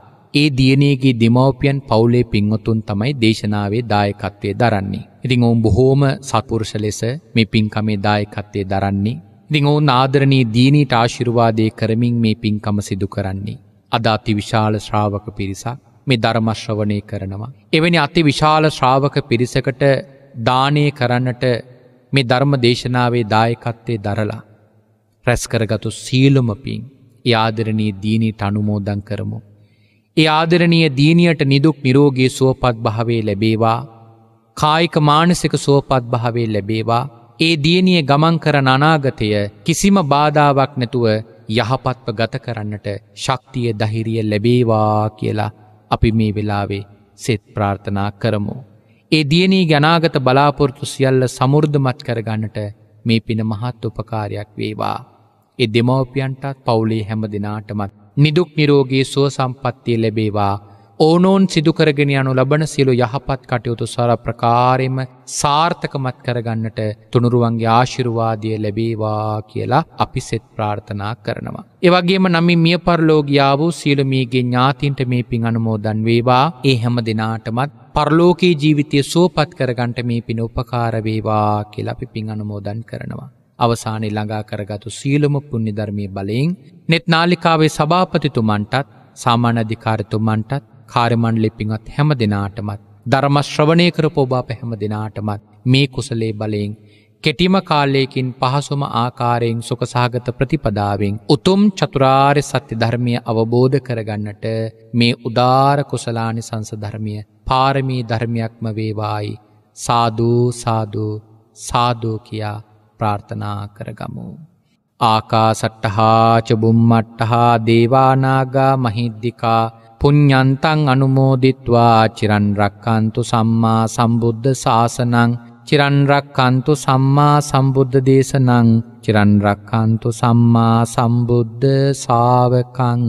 ඒ දියණියගේ දෙමව්පියන් පවුලේ පින්වතුන් තමයි දේශනාවේ දායකත්වයේ දරන්නේ. ඉතින් ඔවුන් බොහෝම සත්පුරුෂ ලෙස මේ පින්කමේ දායකත්වයේ දරන්නේ. ඉතින් ඔවුන් ආදරණීය දියණියට ආශිර්වාදය කරමින් මේ පින්කම සිදු කරන්නේ. අද අතිවිශාල ශ්‍රාවක පිරිසක් මේ ධර්මශ්‍රවනය කරනවා. එවැනි අති විශාල ශ්‍රාවක පිරිසකට දානය කරන්නට මේ ධර්ම දේශනාවේ දායකත්වය දරලා. රැස්කරගතු සීලුම පින් ඒ ආදරණී දීනීට අනුමෝදන් කරමු. ඒ ආදරණීය දීනියට නිදුක් නිරෝගී සුවපත් භාවේ ලැබේවා කායික මානසික සුවපත් භාවේ ලැබේවා ඒ දියණිය ගමන් කරන අනාගතය කිසිම බාධාවක් නැතුව යහපත්ව ගත කරන්නට ශක්තිය දහිරිය ලැබේවා කියලා අපි මේ වෙලාවේ සෙත් ප්‍රාර්ථනා කරමු. ඒ දියනී ගනාගත බලාපොරතු සියල්ල සමුෘර්ධමත් කරගන්නට මේ පින මහත් උපකාරයක් වේවා. එ දෙමවපියන්ටත් පවුලේ හැම දෙනාටමත් නිදුක් නිරෝගේ සුව සම්පත්තිය ලැබේවා ඕනෝන් සිදුකරගෙන යනු ලබන සියලු යහපත් කටයුතු සර ප්‍රකාරෙම සාර්ථකමත් කරගන්නට තුනුරුවන්ගේ ආශිරුවාදිය ලැබේවා කියලා අපි සෙත් ප්‍රාර්ථනා කරනවා. ඒවගේම නම්ම මිය පරලෝගියාව වූ සියලුමීගේ ඥාතින්ට මේ පින් අනුමෝදන් වේවා ඒ හැම දෙනාටමත් පරලෝකයේ ජීවිතය සෝපත් කරගන්ට මේ පින උපකාරවේවා කියලා අපි පින් අනුමෝදන් කරනවා. අවසානය ළඟා කරගතු සීලම පුුණි ධර්මය බලයෙන් නෙත් නාලිකාවේ සභාපතිතුමන්ටත් සාමාන අධිකාරතුමන්ටත් කාර්මණ්ඩලිපිංවත් හැම දෙනාටමත් ධර්මශ්‍රවණය කරපෝබා පැහැම දෙනාටමත් මේ කුසලේ බලයෙන් කෙටිම කාලයකින් පහසුම ආකාරයෙන් සුකසාගත ප්‍රතිපදාවෙන් උතුම් චතුරාර් සත්‍ය ධර්මය අවබෝධ කරගන්නට මේ උදාර කුසලානි සංසධර්මය පාරමී ධර්මයක්ම වේවායි සාධූ සාධූ සාධූ කියා ප්‍රාර්ථනා කරගමු. ආකා සට්ටහා චබුම්මට්ටහා දේවානාගා මහිද්දිකා පුඤ්ඤන්තං අනුමෝදිත්වා චිරන් රක්칸තු සම්මා සම්බුද්ධ ශාසනං චිරන් රක්칸තු සම්මා සම්බුද්ධ දේශනං චිරන් රක්칸තු සම්මා සම්බුද්ධ ශාවකං